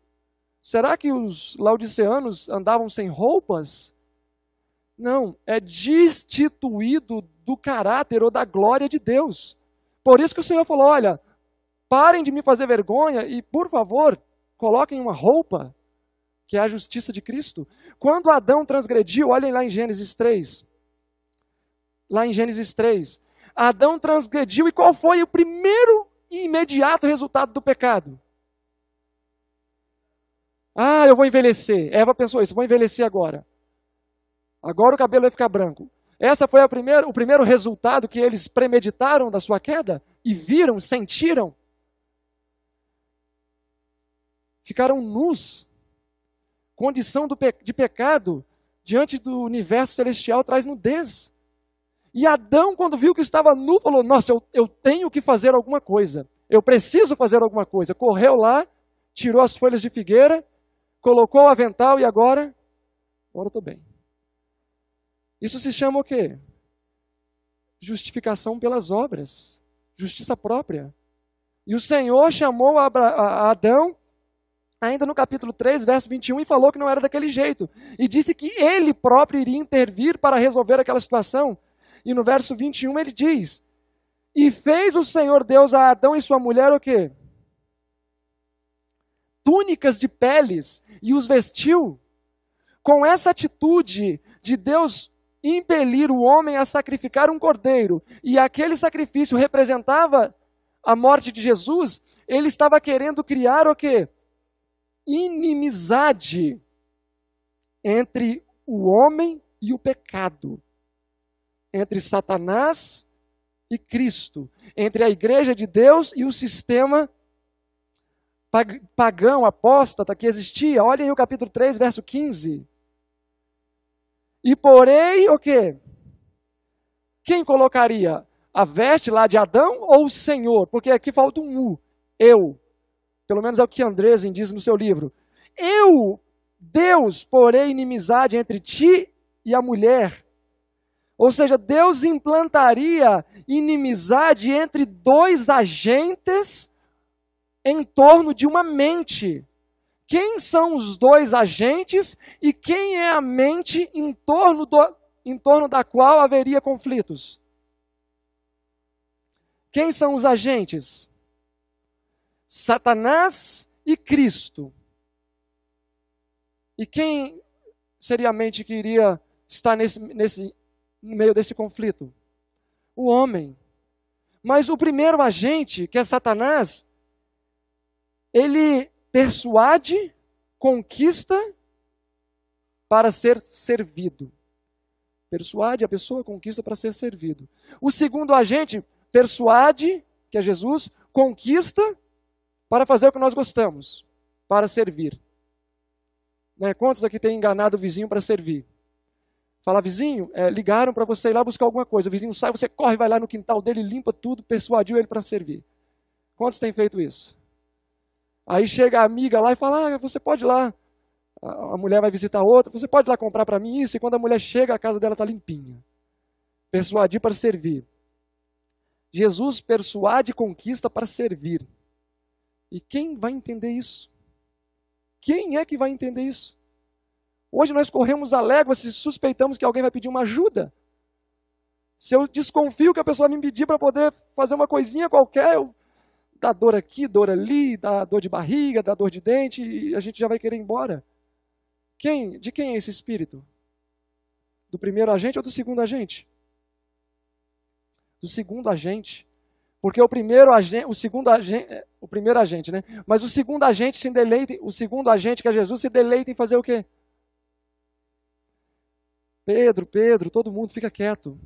Será que os laodiceanos andavam sem roupas? Não, é destituído do caráter ou da glória de Deus. Por isso que o Senhor falou: olha, parem de me fazer vergonha e, por favor, coloquem uma roupa, que é a justiça de Cristo. Quando Adão transgrediu, olhem lá em Gênesis 3. Lá em Gênesis 3. Adão transgrediu e qual foi o primeiro imediato resultado do pecado. Ah, eu vou envelhecer. Eva pensou isso, vou envelhecer agora. Agora o cabelo vai ficar branco. Essa foi primeira, o primeiro resultado que eles premeditaram da sua queda e viram, sentiram. Ficaram nus. Condição de pecado diante do universo celestial traz nudez. E Adão, quando viu que estava nu, falou: Nossa, eu, eu tenho que fazer alguma coisa. Eu preciso fazer alguma coisa. Correu lá, tirou as folhas de figueira, colocou o avental e agora. Agora estou bem. Isso se chama o quê? Justificação pelas obras, justiça própria. E o Senhor chamou a Adão, ainda no capítulo 3, verso 21, e falou que não era daquele jeito. E disse que ele próprio iria intervir para resolver aquela situação. E no verso 21 ele diz: E fez o Senhor Deus a Adão e sua mulher o quê? Túnicas de peles e os vestiu. Com essa atitude de Deus impelir o homem a sacrificar um cordeiro, e aquele sacrifício representava a morte de Jesus, ele estava querendo criar o quê? Inimizade entre o homem e o pecado entre Satanás e Cristo, entre a igreja de Deus e o sistema pagão, apóstata que existia. Olhem o capítulo 3, verso 15. E porém, o quê? Quem colocaria? A veste lá de Adão ou o Senhor? Porque aqui falta um U. Eu. Pelo menos é o que Andresen diz no seu livro. Eu, Deus, porém inimizade entre ti e a mulher, ou seja, Deus implantaria inimizade entre dois agentes em torno de uma mente. Quem são os dois agentes e quem é a mente em torno, do, em torno da qual haveria conflitos? Quem são os agentes? Satanás e Cristo. E quem seria a mente que iria estar nesse, nesse no meio desse conflito? O homem. Mas o primeiro agente, que é Satanás, ele persuade, conquista para ser servido. Persuade a pessoa, conquista para ser servido. O segundo agente, persuade, que é Jesus, conquista para fazer o que nós gostamos, para servir. Né? Quantos aqui têm enganado o vizinho para servir? Falar, vizinho, é, ligaram para você ir lá buscar alguma coisa. O vizinho sai, você corre, vai lá no quintal dele, limpa tudo, persuadiu ele para servir. Quantos têm feito isso? Aí chega a amiga lá e fala: ah, você pode ir lá. A mulher vai visitar outra, você pode ir lá comprar para mim isso. E quando a mulher chega, a casa dela está limpinha. Persuadir para servir. Jesus persuade e conquista para servir. E quem vai entender isso? Quem é que vai entender isso? Hoje nós corremos a légua se suspeitamos que alguém vai pedir uma ajuda. Se eu desconfio que a pessoa vai me pedir para poder fazer uma coisinha qualquer, eu dá dor aqui, dor ali, dá dor de barriga, dá dor de dente, e a gente já vai querer ir embora. Quem? De quem é esse espírito? Do primeiro agente ou do segundo agente? Do segundo agente. Porque o primeiro agente, o segundo agente, é, o primeiro agente, né? Mas o segundo agente se deleita, o segundo agente que é Jesus se deleita em fazer o quê? Pedro, Pedro, todo mundo fica quieto.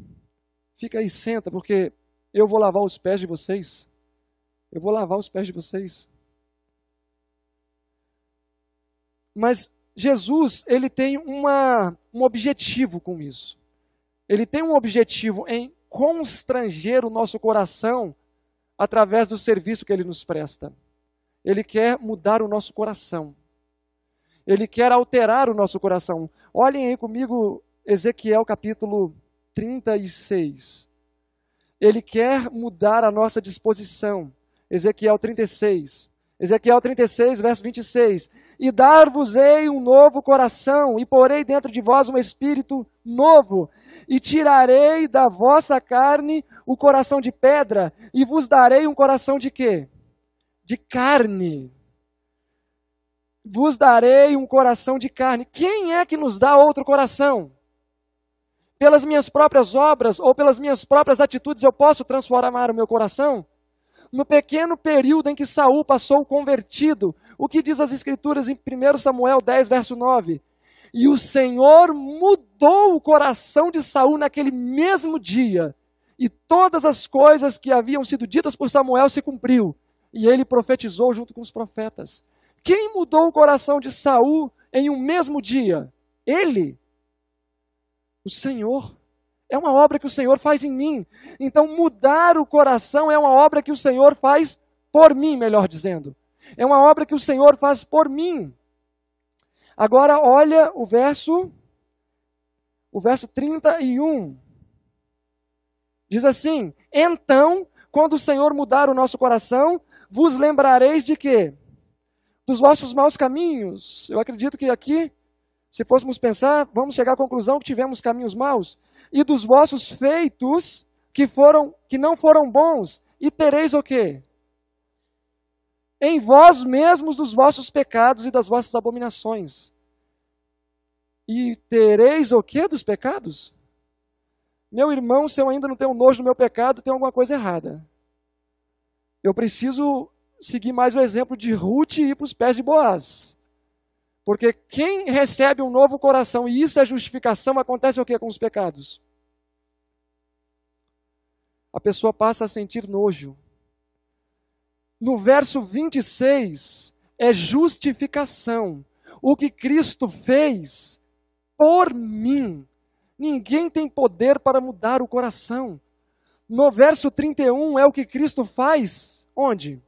Fica aí, senta, porque eu vou lavar os pés de vocês. Eu vou lavar os pés de vocês. Mas Jesus, ele tem uma, um objetivo com isso. Ele tem um objetivo em constranger o nosso coração através do serviço que ele nos presta. Ele quer mudar o nosso coração. Ele quer alterar o nosso coração. Olhem aí comigo Ezequiel capítulo 36. Ele quer mudar a nossa disposição. Ezequiel 36. Ezequiel 36, verso 26. E dar-vos-ei um novo coração, e porei dentro de vós um espírito novo, e tirarei da vossa carne o coração de pedra, e vos darei um coração de quê? De carne. Vos darei um coração de carne. Quem é que nos dá outro coração? pelas minhas próprias obras ou pelas minhas próprias atitudes eu posso transformar o meu coração? No pequeno período em que Saul passou convertido, o que diz as escrituras em 1 Samuel 10 verso 9? E o Senhor mudou o coração de Saul naquele mesmo dia, e todas as coisas que haviam sido ditas por Samuel se cumpriu, e ele profetizou junto com os profetas. Quem mudou o coração de Saul em um mesmo dia? Ele. O Senhor. É uma obra que o Senhor faz em mim. Então, mudar o coração é uma obra que o Senhor faz por mim, melhor dizendo. É uma obra que o Senhor faz por mim. Agora, olha o verso, o verso 31. Diz assim: Então, quando o Senhor mudar o nosso coração, vos lembrareis de quê? Dos vossos maus caminhos. Eu acredito que aqui se fôssemos pensar, vamos chegar à conclusão que tivemos caminhos maus e dos vossos feitos que foram que não foram bons e tereis o quê? Em vós mesmos dos vossos pecados e das vossas abominações. E tereis o quê dos pecados? Meu irmão, se eu ainda não tenho nojo do meu pecado, tem alguma coisa errada. Eu preciso seguir mais o exemplo de Ruth e ir para os pés de Boaz. Porque quem recebe um novo coração e isso é justificação, acontece o que com os pecados? A pessoa passa a sentir nojo. No verso 26 é justificação. O que Cristo fez por mim. Ninguém tem poder para mudar o coração. No verso 31 é o que Cristo faz onde?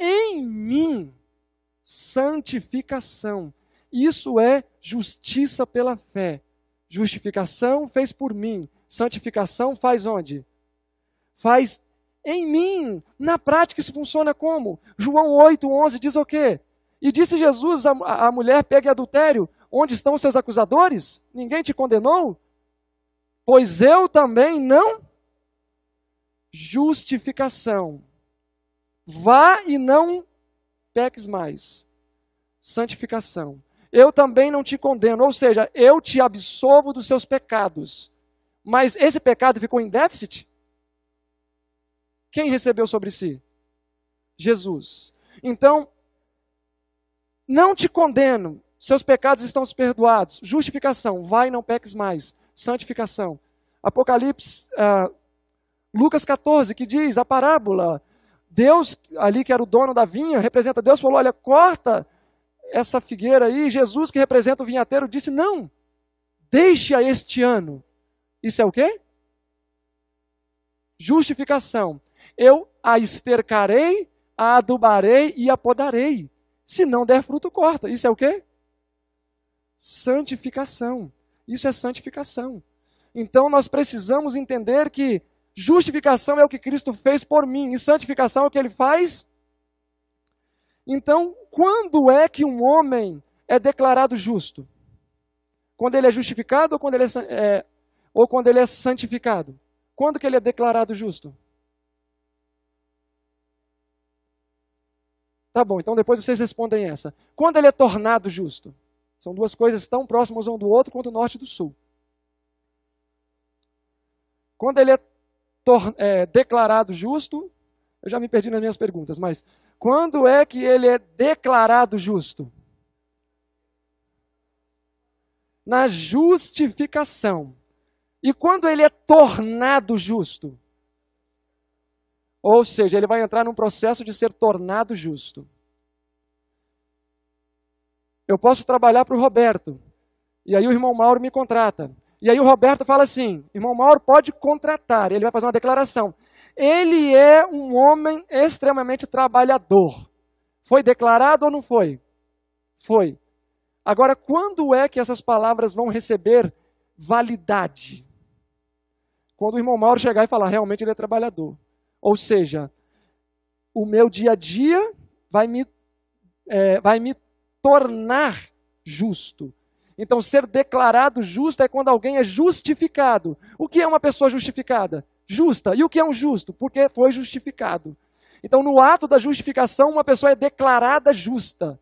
Em mim santificação. Isso é justiça pela fé. Justificação fez por mim, santificação faz onde? Faz em mim. Na prática isso funciona como? João 11 diz o quê? E disse Jesus à, à mulher: pegue adultério, onde estão os seus acusadores? Ninguém te condenou? Pois eu também não. Justificação. Vá e não peques mais. Santificação. Eu também não te condeno, ou seja, eu te absolvo dos seus pecados. Mas esse pecado ficou em déficit? Quem recebeu sobre si? Jesus. Então, não te condeno, seus pecados estão perdoados. Justificação, vai não peques mais. Santificação. Apocalipse, uh, Lucas 14, que diz a parábola Deus, ali que era o dono da vinha, representa Deus, falou: Olha, corta essa figueira aí. Jesus, que representa o vinhateiro, disse: Não, deixe a este ano. Isso é o quê? Justificação. Eu a estercarei, a adubarei e a podarei. Se não der fruto, corta. Isso é o quê? Santificação. Isso é santificação. Então nós precisamos entender que Justificação é o que Cristo fez por mim, e santificação é o que ele faz. Então, quando é que um homem é declarado justo? Quando ele é justificado ou quando ele é, é, ou quando ele é santificado? Quando que ele é declarado justo? Tá bom, então depois vocês respondem essa. Quando ele é tornado justo? São duas coisas tão próximas um do outro quanto o norte do sul. Quando ele é é, declarado justo? Eu já me perdi nas minhas perguntas, mas quando é que ele é declarado justo? Na justificação. E quando ele é tornado justo? Ou seja, ele vai entrar num processo de ser tornado justo. Eu posso trabalhar para o Roberto. E aí o irmão Mauro me contrata. E aí o Roberto fala assim: irmão Mauro pode contratar. Ele vai fazer uma declaração. Ele é um homem extremamente trabalhador. Foi declarado ou não foi? Foi. Agora, quando é que essas palavras vão receber validade? Quando o irmão Mauro chegar e falar, realmente ele é trabalhador. Ou seja, o meu dia a dia vai me, é, vai me tornar justo. Então, ser declarado justo é quando alguém é justificado. O que é uma pessoa justificada? Justa. E o que é um justo? Porque foi justificado. Então, no ato da justificação, uma pessoa é declarada justa.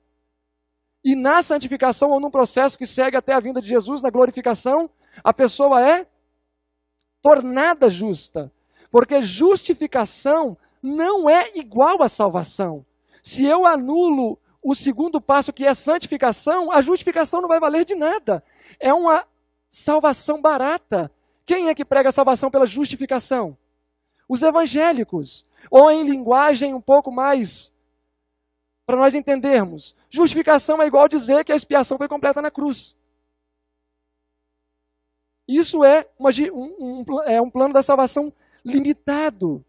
E na santificação, ou num processo que segue até a vinda de Jesus, na glorificação, a pessoa é tornada justa. Porque justificação não é igual à salvação. Se eu anulo o segundo passo, que é a santificação, a justificação não vai valer de nada. É uma salvação barata. Quem é que prega a salvação pela justificação? Os evangélicos. Ou em linguagem um pouco mais para nós entendermos. Justificação é igual dizer que a expiação foi completa na cruz. Isso é, uma, um, um, é um plano da salvação limitado,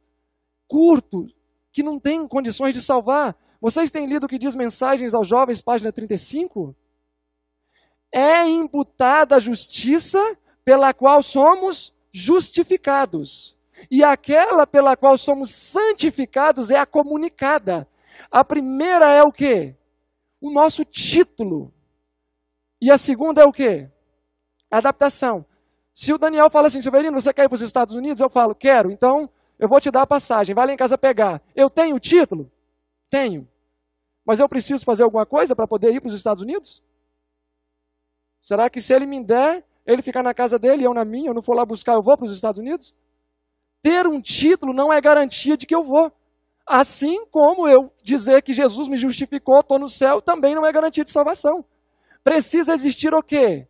curto, que não tem condições de salvar. Vocês têm lido o que diz Mensagens aos Jovens, página 35? É imputada a justiça pela qual somos justificados. E aquela pela qual somos santificados é a comunicada. A primeira é o quê? O nosso título. E a segunda é o quê? A adaptação. Se o Daniel fala assim, Silverino, você quer ir para os Estados Unidos? Eu falo, quero. Então, eu vou te dar a passagem. Vai lá em casa pegar. Eu tenho o título? Tenho. Mas eu preciso fazer alguma coisa para poder ir para os Estados Unidos? Será que se ele me der, ele ficar na casa dele e eu na minha, eu não for lá buscar, eu vou para os Estados Unidos? Ter um título não é garantia de que eu vou. Assim como eu dizer que Jesus me justificou, estou no céu, também não é garantia de salvação. Precisa existir o quê?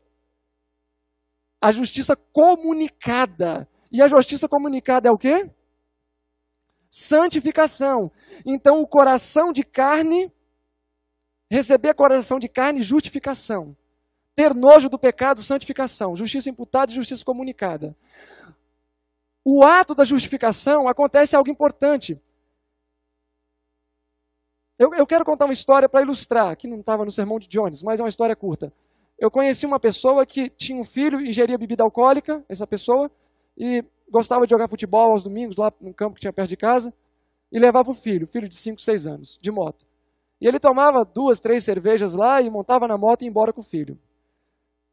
A justiça comunicada. E a justiça comunicada é o quê? Santificação. Então o coração de carne Receber coração de carne, justificação. Ter nojo do pecado, santificação. Justiça imputada e justiça comunicada. O ato da justificação acontece algo importante. Eu, eu quero contar uma história para ilustrar, que não estava no sermão de Jones, mas é uma história curta. Eu conheci uma pessoa que tinha um filho, ingeria bebida alcoólica, essa pessoa, e gostava de jogar futebol aos domingos lá no campo que tinha perto de casa, e levava o filho, filho de 5, 6 anos, de moto. E ele tomava duas, três cervejas lá e montava na moto e ia embora com o filho.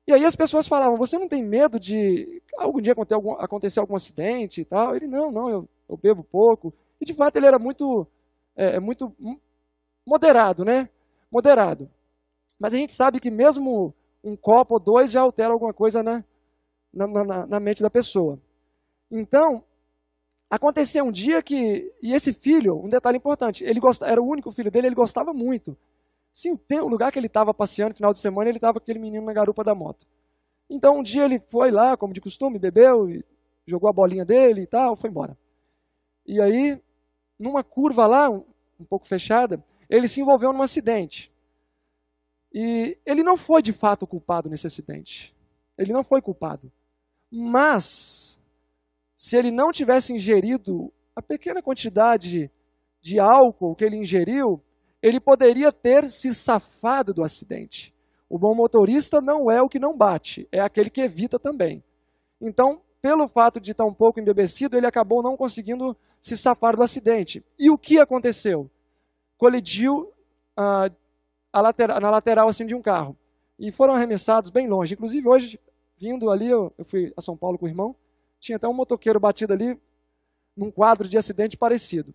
E aí as pessoas falavam, você não tem medo de algum dia acontecer algum, acontecer algum acidente e tal? Ele, não, não, eu, eu bebo pouco. E de fato ele era muito, é, é muito moderado, né? Moderado. Mas a gente sabe que mesmo um copo ou dois já altera alguma coisa na, na, na, na mente da pessoa. Então, Aconteceu um dia que, e esse filho, um detalhe importante, ele era o único filho dele, ele gostava muito. Sim, o lugar que ele estava passeando, final de semana, ele estava com aquele menino na garupa da moto. Então um dia ele foi lá, como de costume, bebeu, jogou a bolinha dele e tal, foi embora. E aí, numa curva lá, um, um pouco fechada, ele se envolveu num acidente. E ele não foi de fato culpado nesse acidente. Ele não foi culpado. Mas se ele não tivesse ingerido a pequena quantidade de álcool que ele ingeriu, ele poderia ter se safado do acidente. O bom motorista não é o que não bate, é aquele que evita também. Então, pelo fato de estar um pouco embebecido, ele acabou não conseguindo se safar do acidente. E o que aconteceu? Colidiu ah, lateral, na lateral assim de um carro. E foram arremessados bem longe. Inclusive, hoje, vindo ali, eu, eu fui a São Paulo com o irmão, tinha até um motoqueiro batido ali, num quadro de acidente parecido.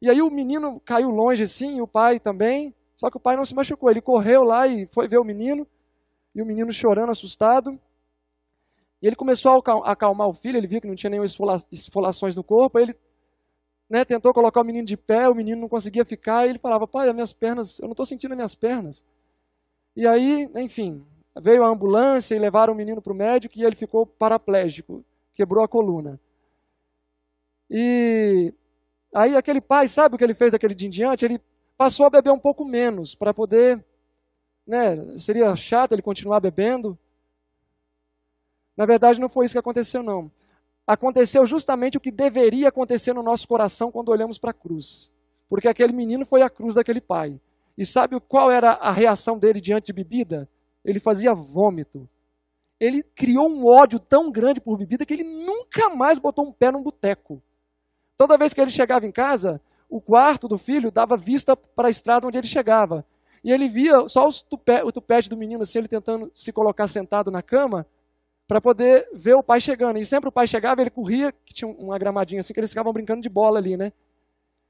E aí o menino caiu longe assim, e o pai também, só que o pai não se machucou. Ele correu lá e foi ver o menino, e o menino chorando, assustado. E ele começou a acalmar o filho, ele viu que não tinha nenhuma esfolações no corpo, ele né, tentou colocar o menino de pé, o menino não conseguia ficar, e ele falava, pai, as minhas pernas, eu não estou sentindo as minhas pernas. E aí, enfim, veio a ambulância e levaram o menino para o médico e ele ficou paraplégico quebrou a coluna. E aí aquele pai, sabe o que ele fez daquele dia em diante? Ele passou a beber um pouco menos para poder, né, seria chato ele continuar bebendo. Na verdade não foi isso que aconteceu não. Aconteceu justamente o que deveria acontecer no nosso coração quando olhamos para a cruz. Porque aquele menino foi a cruz daquele pai. E sabe qual era a reação dele diante de bebida? Ele fazia vômito ele criou um ódio tão grande por bebida que ele nunca mais botou um pé num boteco. Toda vez que ele chegava em casa, o quarto do filho dava vista para a estrada onde ele chegava. E ele via só tupé, o tupete do menino, assim, ele tentando se colocar sentado na cama, para poder ver o pai chegando. E sempre o pai chegava, ele corria, que tinha uma gramadinha assim, que eles ficavam brincando de bola ali, né?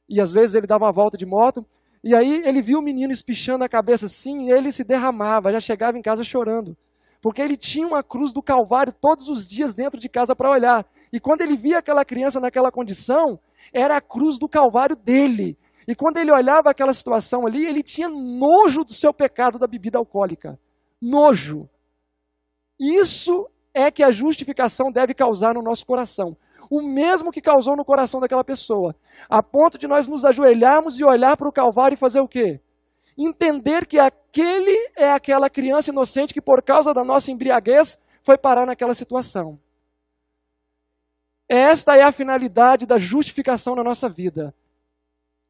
E às vezes ele dava uma volta de moto, e aí ele via o menino espichando a cabeça assim, e ele se derramava, já chegava em casa chorando porque ele tinha uma cruz do Calvário todos os dias dentro de casa para olhar. E quando ele via aquela criança naquela condição, era a cruz do Calvário dele. E quando ele olhava aquela situação ali, ele tinha nojo do seu pecado da bebida alcoólica. Nojo. Isso é que a justificação deve causar no nosso coração. O mesmo que causou no coração daquela pessoa. A ponto de nós nos ajoelharmos e olhar para o Calvário e fazer o quê? entender que aquele é aquela criança inocente que, por causa da nossa embriaguez, foi parar naquela situação. Esta é a finalidade da justificação na nossa vida.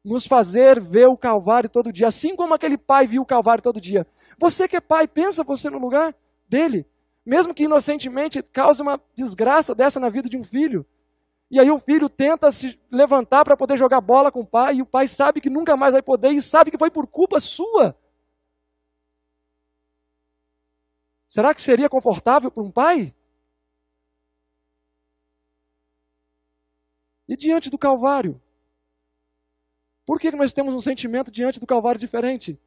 Nos fazer ver o Calvário todo dia, assim como aquele pai viu o Calvário todo dia. Você que é pai, pensa você no lugar dele. Mesmo que inocentemente cause uma desgraça dessa na vida de um filho. E aí o filho tenta se levantar para poder jogar bola com o pai, e o pai sabe que nunca mais vai poder, e sabe que foi por culpa sua. Será que seria confortável para um pai? E diante do Calvário? Por que nós temos um sentimento diante do Calvário diferente?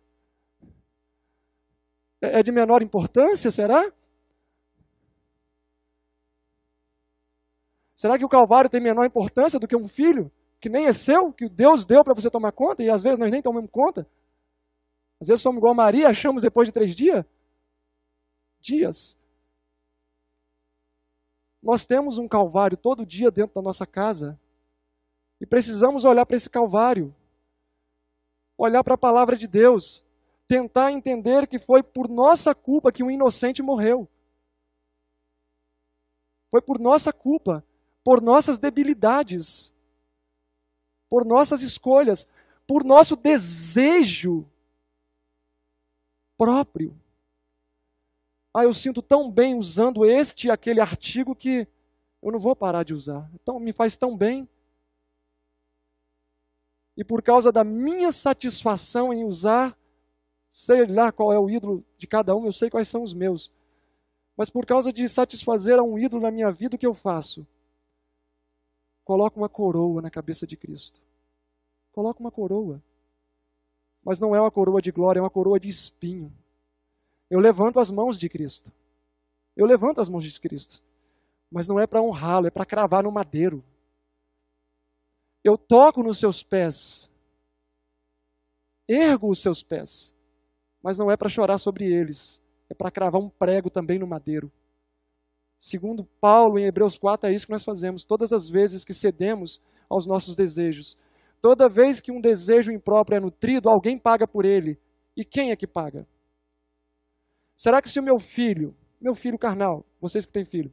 É, é de menor importância, será? Será que o Calvário tem menor importância do que um filho que nem é seu, que Deus deu para você tomar conta e às vezes nós nem tomamos conta? Às vezes somos igual a Maria, achamos depois de três dias? Dias. Nós temos um Calvário todo dia dentro da nossa casa e precisamos olhar para esse Calvário, olhar para a palavra de Deus, tentar entender que foi por nossa culpa que um inocente morreu. Foi por nossa culpa por nossas debilidades, por nossas escolhas, por nosso desejo próprio. Ah, eu sinto tão bem usando este e aquele artigo que eu não vou parar de usar. Então me faz tão bem. E por causa da minha satisfação em usar, sei lá qual é o ídolo de cada um, eu sei quais são os meus. Mas por causa de satisfazer a um ídolo na minha vida, o que eu faço? Coloca uma coroa na cabeça de Cristo. Coloca uma coroa. Mas não é uma coroa de glória, é uma coroa de espinho. Eu levanto as mãos de Cristo. Eu levanto as mãos de Cristo. Mas não é para honrá-lo, é para cravar no madeiro. Eu toco nos seus pés. Ergo os seus pés. Mas não é para chorar sobre eles, é para cravar um prego também no madeiro. Segundo Paulo, em Hebreus 4, é isso que nós fazemos. Todas as vezes que cedemos aos nossos desejos. Toda vez que um desejo impróprio é nutrido, alguém paga por ele. E quem é que paga? Será que se o meu filho, meu filho carnal, vocês que têm filho,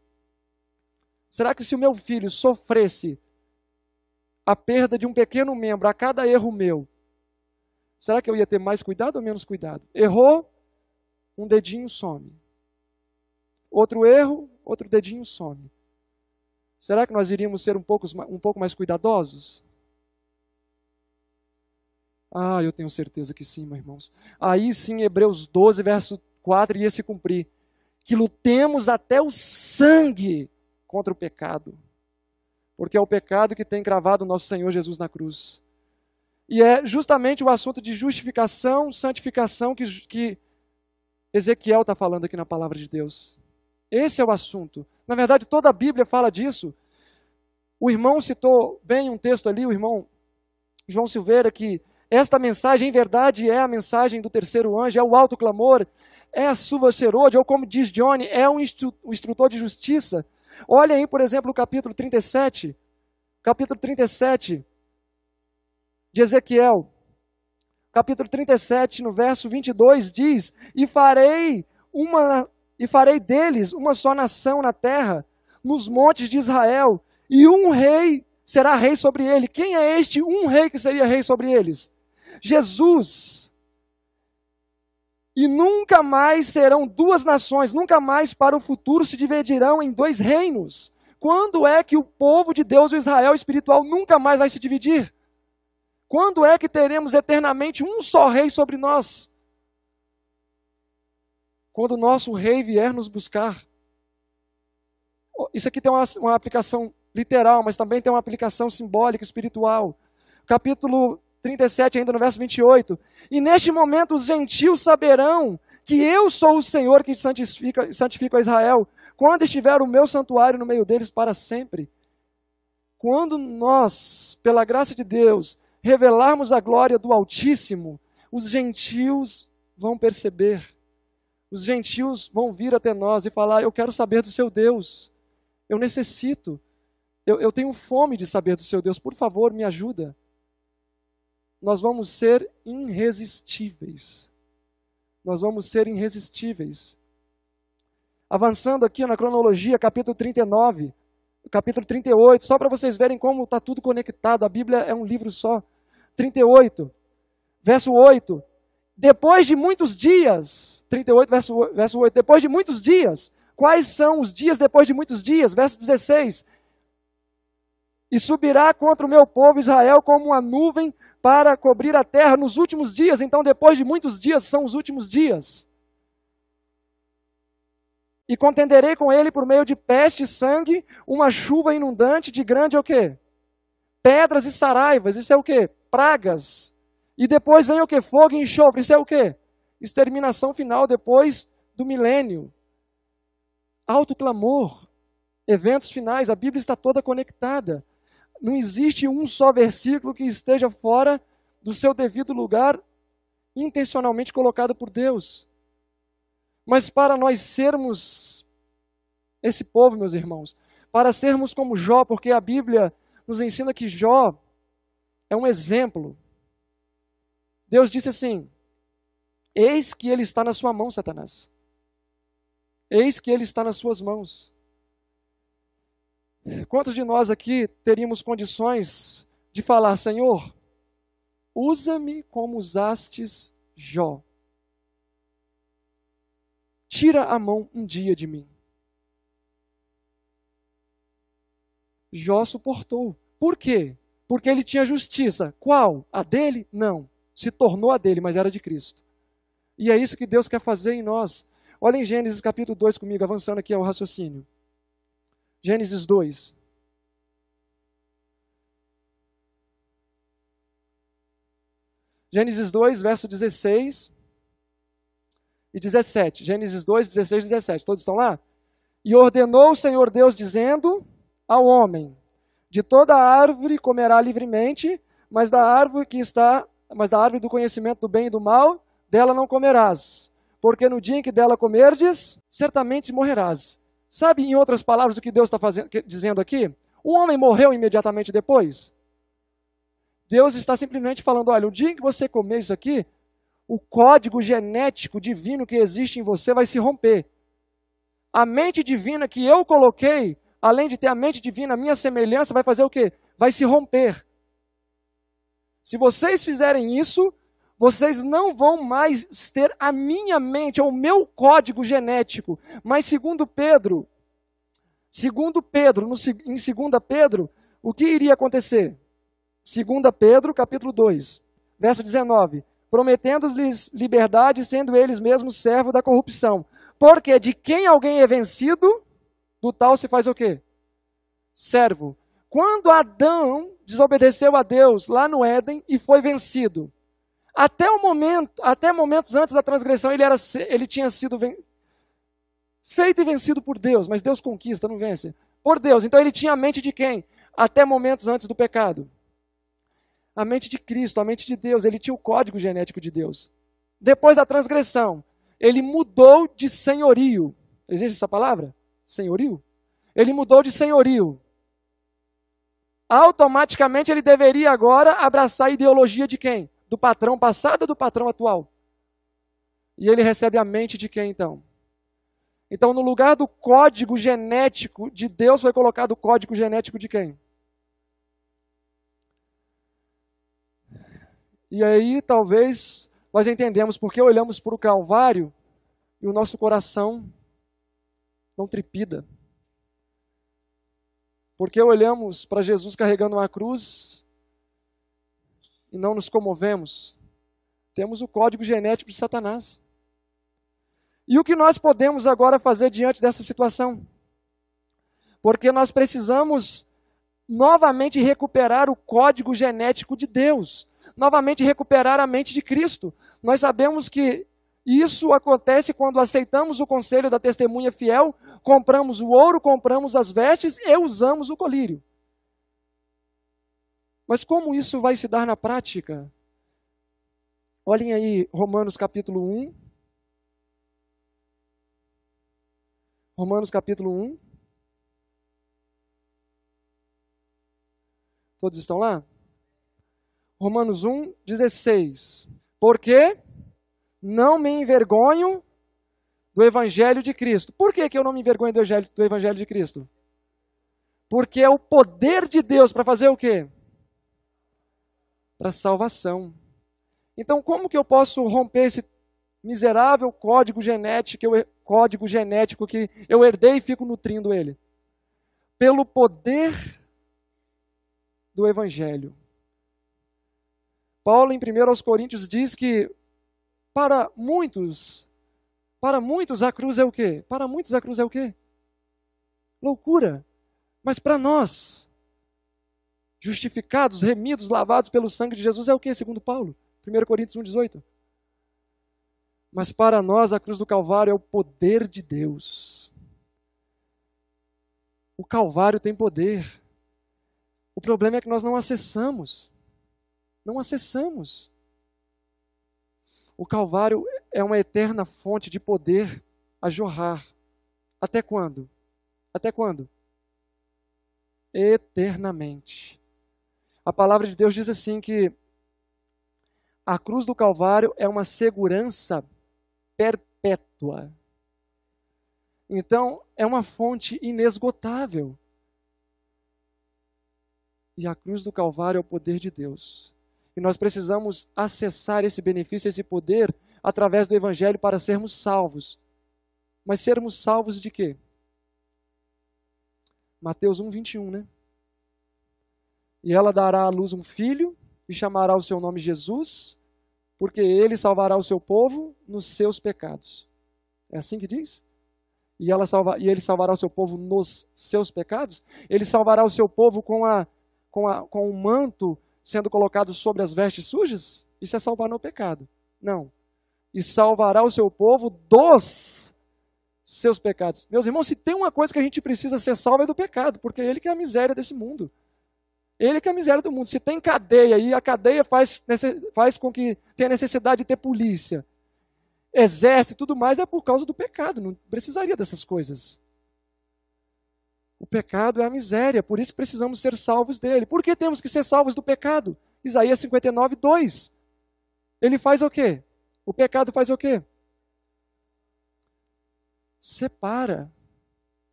será que se o meu filho sofresse a perda de um pequeno membro a cada erro meu, será que eu ia ter mais cuidado ou menos cuidado? Errou, um dedinho some. Outro erro, outro dedinho some. Será que nós iríamos ser um pouco, um pouco mais cuidadosos? Ah, eu tenho certeza que sim, meus irmãos. Aí sim, Hebreus 12, verso 4, ia se cumprir. Que lutemos até o sangue contra o pecado. Porque é o pecado que tem cravado o nosso Senhor Jesus na cruz. E é justamente o assunto de justificação, santificação que, que Ezequiel está falando aqui na palavra de Deus. Esse é o assunto. Na verdade, toda a Bíblia fala disso. O irmão citou bem um texto ali, o irmão João Silveira, que esta mensagem, em verdade, é a mensagem do terceiro anjo, é o alto clamor, é a suva serode, ou como diz Johnny, é um instrutor de justiça. Olha aí, por exemplo, o capítulo 37, capítulo 37 de Ezequiel. Capítulo 37, no verso 22, diz: E farei uma, e farei deles uma só nação na terra, nos montes de Israel, e um rei será rei sobre ele. Quem é este um rei que seria rei sobre eles? Jesus. E nunca mais serão duas nações, nunca mais para o futuro se dividirão em dois reinos. Quando é que o povo de Deus, o Israel espiritual, nunca mais vai se dividir? Quando é que teremos eternamente um só rei sobre nós? quando o nosso rei vier nos buscar. Oh, isso aqui tem uma, uma aplicação literal, mas também tem uma aplicação simbólica, espiritual. Capítulo 37, ainda no verso 28. E neste momento os gentios saberão que eu sou o Senhor que santifica, santifica Israel, quando estiver o meu santuário no meio deles para sempre. Quando nós, pela graça de Deus, revelarmos a glória do Altíssimo, os gentios vão perceber os gentios vão vir até nós e falar: Eu quero saber do seu Deus. Eu necessito. Eu, eu tenho fome de saber do seu Deus. Por favor, me ajuda. Nós vamos ser irresistíveis. Nós vamos ser irresistíveis. Avançando aqui na cronologia, capítulo 39, capítulo 38, só para vocês verem como está tudo conectado. A Bíblia é um livro só. 38, verso 8. Depois de muitos dias, 38, verso, verso 8, depois de muitos dias, quais são os dias depois de muitos dias? Verso 16. E subirá contra o meu povo Israel como uma nuvem para cobrir a terra nos últimos dias. Então, depois de muitos dias, são os últimos dias. E contenderei com ele por meio de peste e sangue, uma chuva inundante de grande é o quê? Pedras e saraivas. Isso é o quê? Pragas. E depois vem o que? Fogo e enxofre. Isso é o que? Exterminação final depois do milênio. Alto clamor. Eventos finais. A Bíblia está toda conectada. Não existe um só versículo que esteja fora do seu devido lugar, intencionalmente colocado por Deus. Mas para nós sermos esse povo, meus irmãos, para sermos como Jó, porque a Bíblia nos ensina que Jó é um exemplo Deus disse assim: Eis que ele está na sua mão, Satanás. Eis que ele está nas suas mãos. Quantos de nós aqui teríamos condições de falar, Senhor, usa-me como usastes Jó? Tira a mão um dia de mim. Jó suportou. Por quê? Porque ele tinha justiça. Qual? A dele? Não se tornou a dele, mas era de Cristo. E é isso que Deus quer fazer em nós. Olha em Gênesis capítulo 2 comigo, avançando aqui ao raciocínio. Gênesis 2. Gênesis 2, verso 16 e 17. Gênesis 2, 16 e 17. Todos estão lá? E ordenou o Senhor Deus, dizendo ao homem: De toda árvore comerá livremente, mas da árvore que está mas da árvore do conhecimento do bem e do mal, dela não comerás, porque no dia em que dela comerdes, certamente morrerás. Sabe, em outras palavras, o que Deus está dizendo aqui? O homem morreu imediatamente depois. Deus está simplesmente falando: olha, o dia em que você comer isso aqui, o código genético divino que existe em você vai se romper. A mente divina que eu coloquei, além de ter a mente divina, a minha semelhança, vai fazer o quê? Vai se romper. Se vocês fizerem isso, vocês não vão mais ter a minha mente, o meu código genético. Mas segundo Pedro, segundo Pedro, no, em 2 Pedro, o que iria acontecer? 2 Pedro, capítulo 2, verso 19. Prometendo-lhes liberdade, sendo eles mesmos servos da corrupção. Porque de quem alguém é vencido, do tal se faz o quê? Servo. Quando Adão desobedeceu a Deus lá no Éden e foi vencido. Até o momento, até momentos antes da transgressão, ele, era, ele tinha sido ven... feito e vencido por Deus, mas Deus conquista, não vence. Por Deus. Então ele tinha a mente de quem? Até momentos antes do pecado. A mente de Cristo, a mente de Deus, ele tinha o código genético de Deus. Depois da transgressão, ele mudou de senhorio. Existe essa palavra? Senhorio? Ele mudou de senhorio automaticamente ele deveria agora abraçar a ideologia de quem? Do patrão passado ou do patrão atual? E ele recebe a mente de quem então? Então, no lugar do código genético de Deus, foi colocado o código genético de quem? E aí, talvez, nós entendemos que olhamos para o Calvário e o nosso coração não tripida. Porque olhamos para Jesus carregando uma cruz e não nos comovemos. Temos o código genético de Satanás. E o que nós podemos agora fazer diante dessa situação? Porque nós precisamos novamente recuperar o código genético de Deus, novamente recuperar a mente de Cristo. Nós sabemos que isso acontece quando aceitamos o conselho da testemunha fiel, compramos o ouro, compramos as vestes e usamos o colírio. Mas como isso vai se dar na prática? Olhem aí Romanos capítulo 1. Romanos capítulo 1. Todos estão lá? Romanos 1, 16. Porque não me envergonho do Evangelho de Cristo. Por que, que eu não me envergonho do Evangelho, do evangelho de Cristo? Porque é o poder de Deus para fazer o quê? Para salvação. Então, como que eu posso romper esse miserável código genético, eu, código genético que eu herdei e fico nutrindo ele? Pelo poder do Evangelho. Paulo, em 1 aos Coríntios, diz que para muitos para muitos a cruz é o quê? Para muitos a cruz é o quê? Loucura. Mas para nós, justificados, remidos, lavados pelo sangue de Jesus é o quê, segundo Paulo? 1 Coríntios 18. Mas para nós a cruz do Calvário é o poder de Deus. O Calvário tem poder. O problema é que nós não acessamos. Não acessamos. O Calvário é uma eterna fonte de poder a jorrar. Até quando? Até quando? Eternamente. A palavra de Deus diz assim que a cruz do Calvário é uma segurança perpétua. Então, é uma fonte inesgotável. E a cruz do Calvário é o poder de Deus e nós precisamos acessar esse benefício, esse poder, através do Evangelho para sermos salvos. Mas sermos salvos de quê? Mateus 1, 21, né? E ela dará à luz um filho e chamará o seu nome Jesus, porque ele salvará o seu povo nos seus pecados. É assim que diz? E, ela salva, e ele salvará o seu povo nos seus pecados? Ele salvará o seu povo com, a, com, a, com o manto sendo colocado sobre as vestes sujas? Isso é salvar no pecado. Não. E salvará o seu povo dos seus pecados. Meus irmãos, se tem uma coisa que a gente precisa ser salvo é do pecado, porque é ele que é a miséria desse mundo. Ele que é a miséria do mundo. Se tem cadeia e a cadeia faz, faz com que tenha necessidade de ter polícia, exército e tudo mais, é por causa do pecado. Não precisaria dessas coisas. O pecado é a miséria, por isso precisamos ser salvos dele. Por que temos que ser salvos do pecado? Isaías 59, 2. Ele faz o quê? O pecado faz o quê? Separa.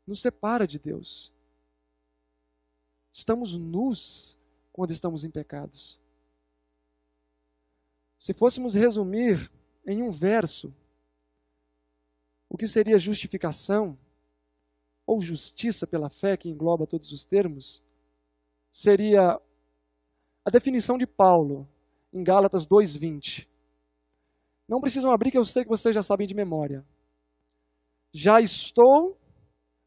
Nos separa de Deus. Estamos nus quando estamos em pecados. Se fôssemos resumir em um verso o que seria justificação, ou justiça pela fé, que engloba todos os termos, seria a definição de Paulo em Gálatas 2:20. Não precisam abrir que eu sei que vocês já sabem de memória. Já estou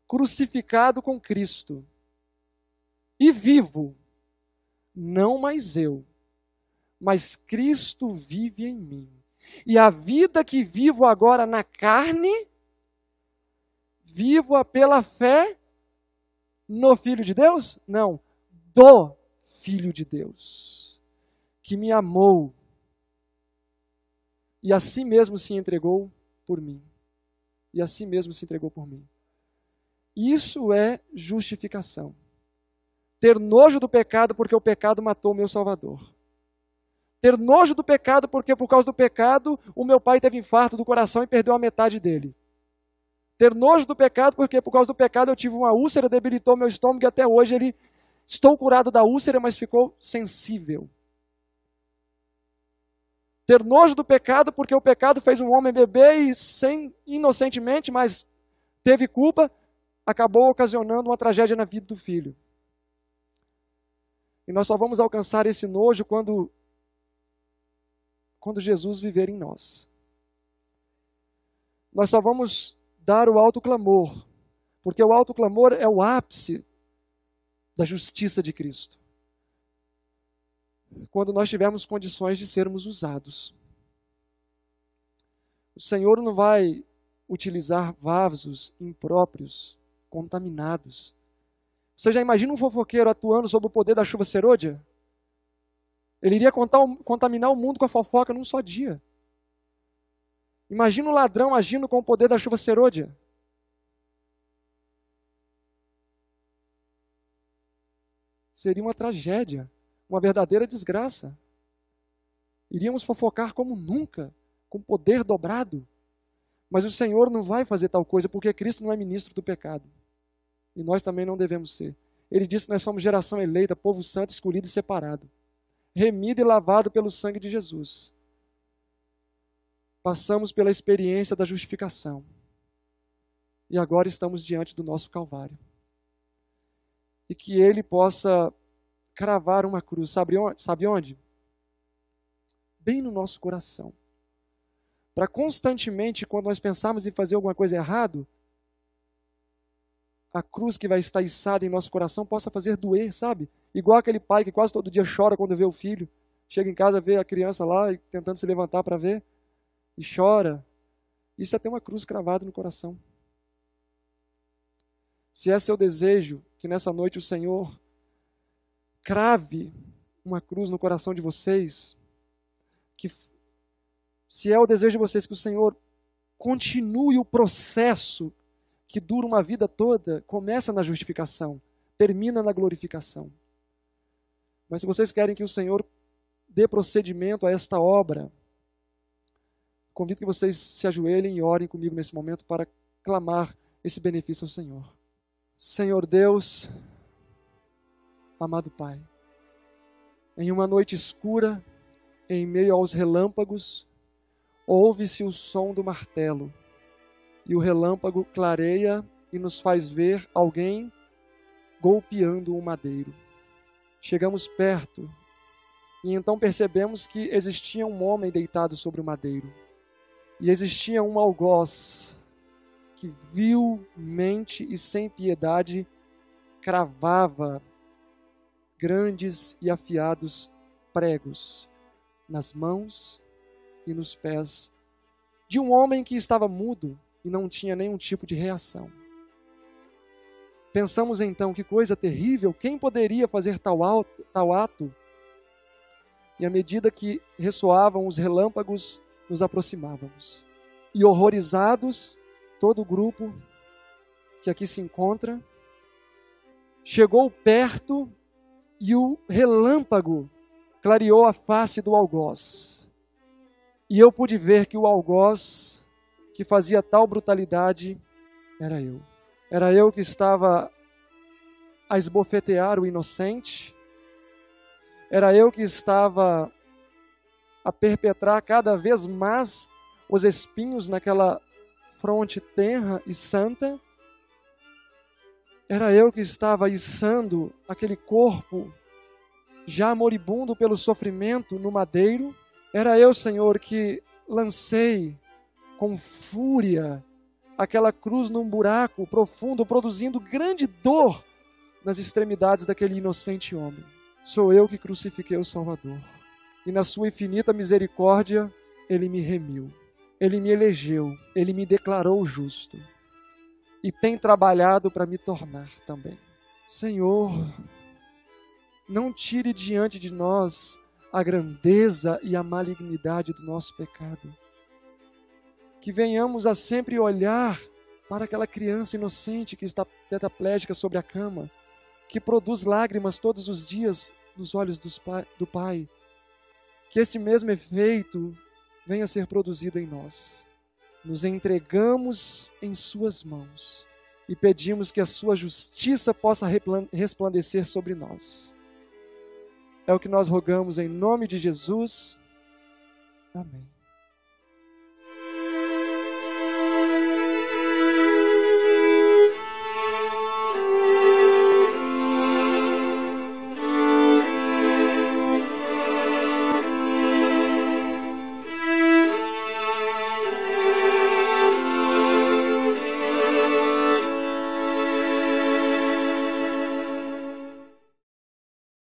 crucificado com Cristo e vivo, não mais eu, mas Cristo vive em mim. E a vida que vivo agora na carne, vivo pela fé no Filho de Deus? Não, do Filho de Deus, que me amou e a si mesmo se entregou por mim. E a si mesmo se entregou por mim. Isso é justificação. Ter nojo do pecado porque o pecado matou o meu Salvador. Ter nojo do pecado porque por causa do pecado o meu pai teve infarto do coração e perdeu a metade dele. Ter nojo do pecado, porque por causa do pecado eu tive uma úlcera, debilitou meu estômago e até hoje ele. Estou curado da úlcera, mas ficou sensível. Ter nojo do pecado, porque o pecado fez um homem beber e, sem, inocentemente, mas teve culpa, acabou ocasionando uma tragédia na vida do filho. E nós só vamos alcançar esse nojo quando quando Jesus viver em nós. Nós só vamos dar o alto clamor, porque o alto clamor é o ápice da justiça de Cristo. Quando nós tivermos condições de sermos usados. O Senhor não vai utilizar vasos impróprios, contaminados. Você já imagina um fofoqueiro atuando sob o poder da chuva serôdia? Ele iria contar, contaminar o mundo com a fofoca num só dia. Imagina o ladrão agindo com o poder da chuva serôdia. Seria uma tragédia, uma verdadeira desgraça. Iríamos fofocar como nunca, com poder dobrado. Mas o Senhor não vai fazer tal coisa, porque Cristo não é ministro do pecado. E nós também não devemos ser. Ele disse que nós somos geração eleita, povo santo, escolhido e separado, remido e lavado pelo sangue de Jesus. Passamos pela experiência da justificação. E agora estamos diante do nosso Calvário. E que Ele possa cravar uma cruz, sabe onde? Sabe onde? Bem no nosso coração. Para constantemente, quando nós pensarmos em fazer alguma coisa errado, a cruz que vai estar içada em nosso coração possa fazer doer, sabe? Igual aquele pai que quase todo dia chora quando vê o filho. Chega em casa, vê a criança lá tentando se levantar para ver e chora, isso é ter uma cruz cravada no coração. Se é seu desejo que nessa noite o Senhor crave uma cruz no coração de vocês, que se é o desejo de vocês que o Senhor continue o processo que dura uma vida toda, começa na justificação, termina na glorificação. Mas se vocês querem que o Senhor dê procedimento a esta obra, convido que vocês se ajoelhem e orem comigo nesse momento para clamar esse benefício ao Senhor. Senhor Deus, amado Pai, em uma noite escura, em meio aos relâmpagos, ouve-se o som do martelo, e o relâmpago clareia e nos faz ver alguém golpeando um madeiro. Chegamos perto e então percebemos que existia um homem deitado sobre o madeiro. E existia um algoz que vilmente e sem piedade cravava grandes e afiados pregos nas mãos e nos pés de um homem que estava mudo e não tinha nenhum tipo de reação. Pensamos então que coisa terrível, quem poderia fazer tal, alto, tal ato? E à medida que ressoavam os relâmpagos nos aproximávamos. E horrorizados, todo o grupo que aqui se encontra chegou perto e o relâmpago clareou a face do algoz. E eu pude ver que o algoz que fazia tal brutalidade era eu. Era eu que estava a esbofetear o inocente. Era eu que estava a perpetrar cada vez mais os espinhos naquela fronte tenra e santa. Era eu que estava içando aquele corpo já moribundo pelo sofrimento no madeiro. Era eu, Senhor, que lancei com fúria aquela cruz num buraco profundo, produzindo grande dor nas extremidades daquele inocente homem. Sou eu que crucifiquei o Salvador e na sua infinita misericórdia, ele me remiu. Ele me elegeu, ele me declarou justo e tem trabalhado para me tornar também. Senhor, não tire diante de nós a grandeza e a malignidade do nosso pecado. Que venhamos a sempre olhar para aquela criança inocente que está tetraplégica sobre a cama, que produz lágrimas todos os dias nos olhos do Pai, que esse mesmo efeito venha a ser produzido em nós. Nos entregamos em Suas mãos e pedimos que a Sua justiça possa resplandecer sobre nós. É o que nós rogamos em nome de Jesus. Amém.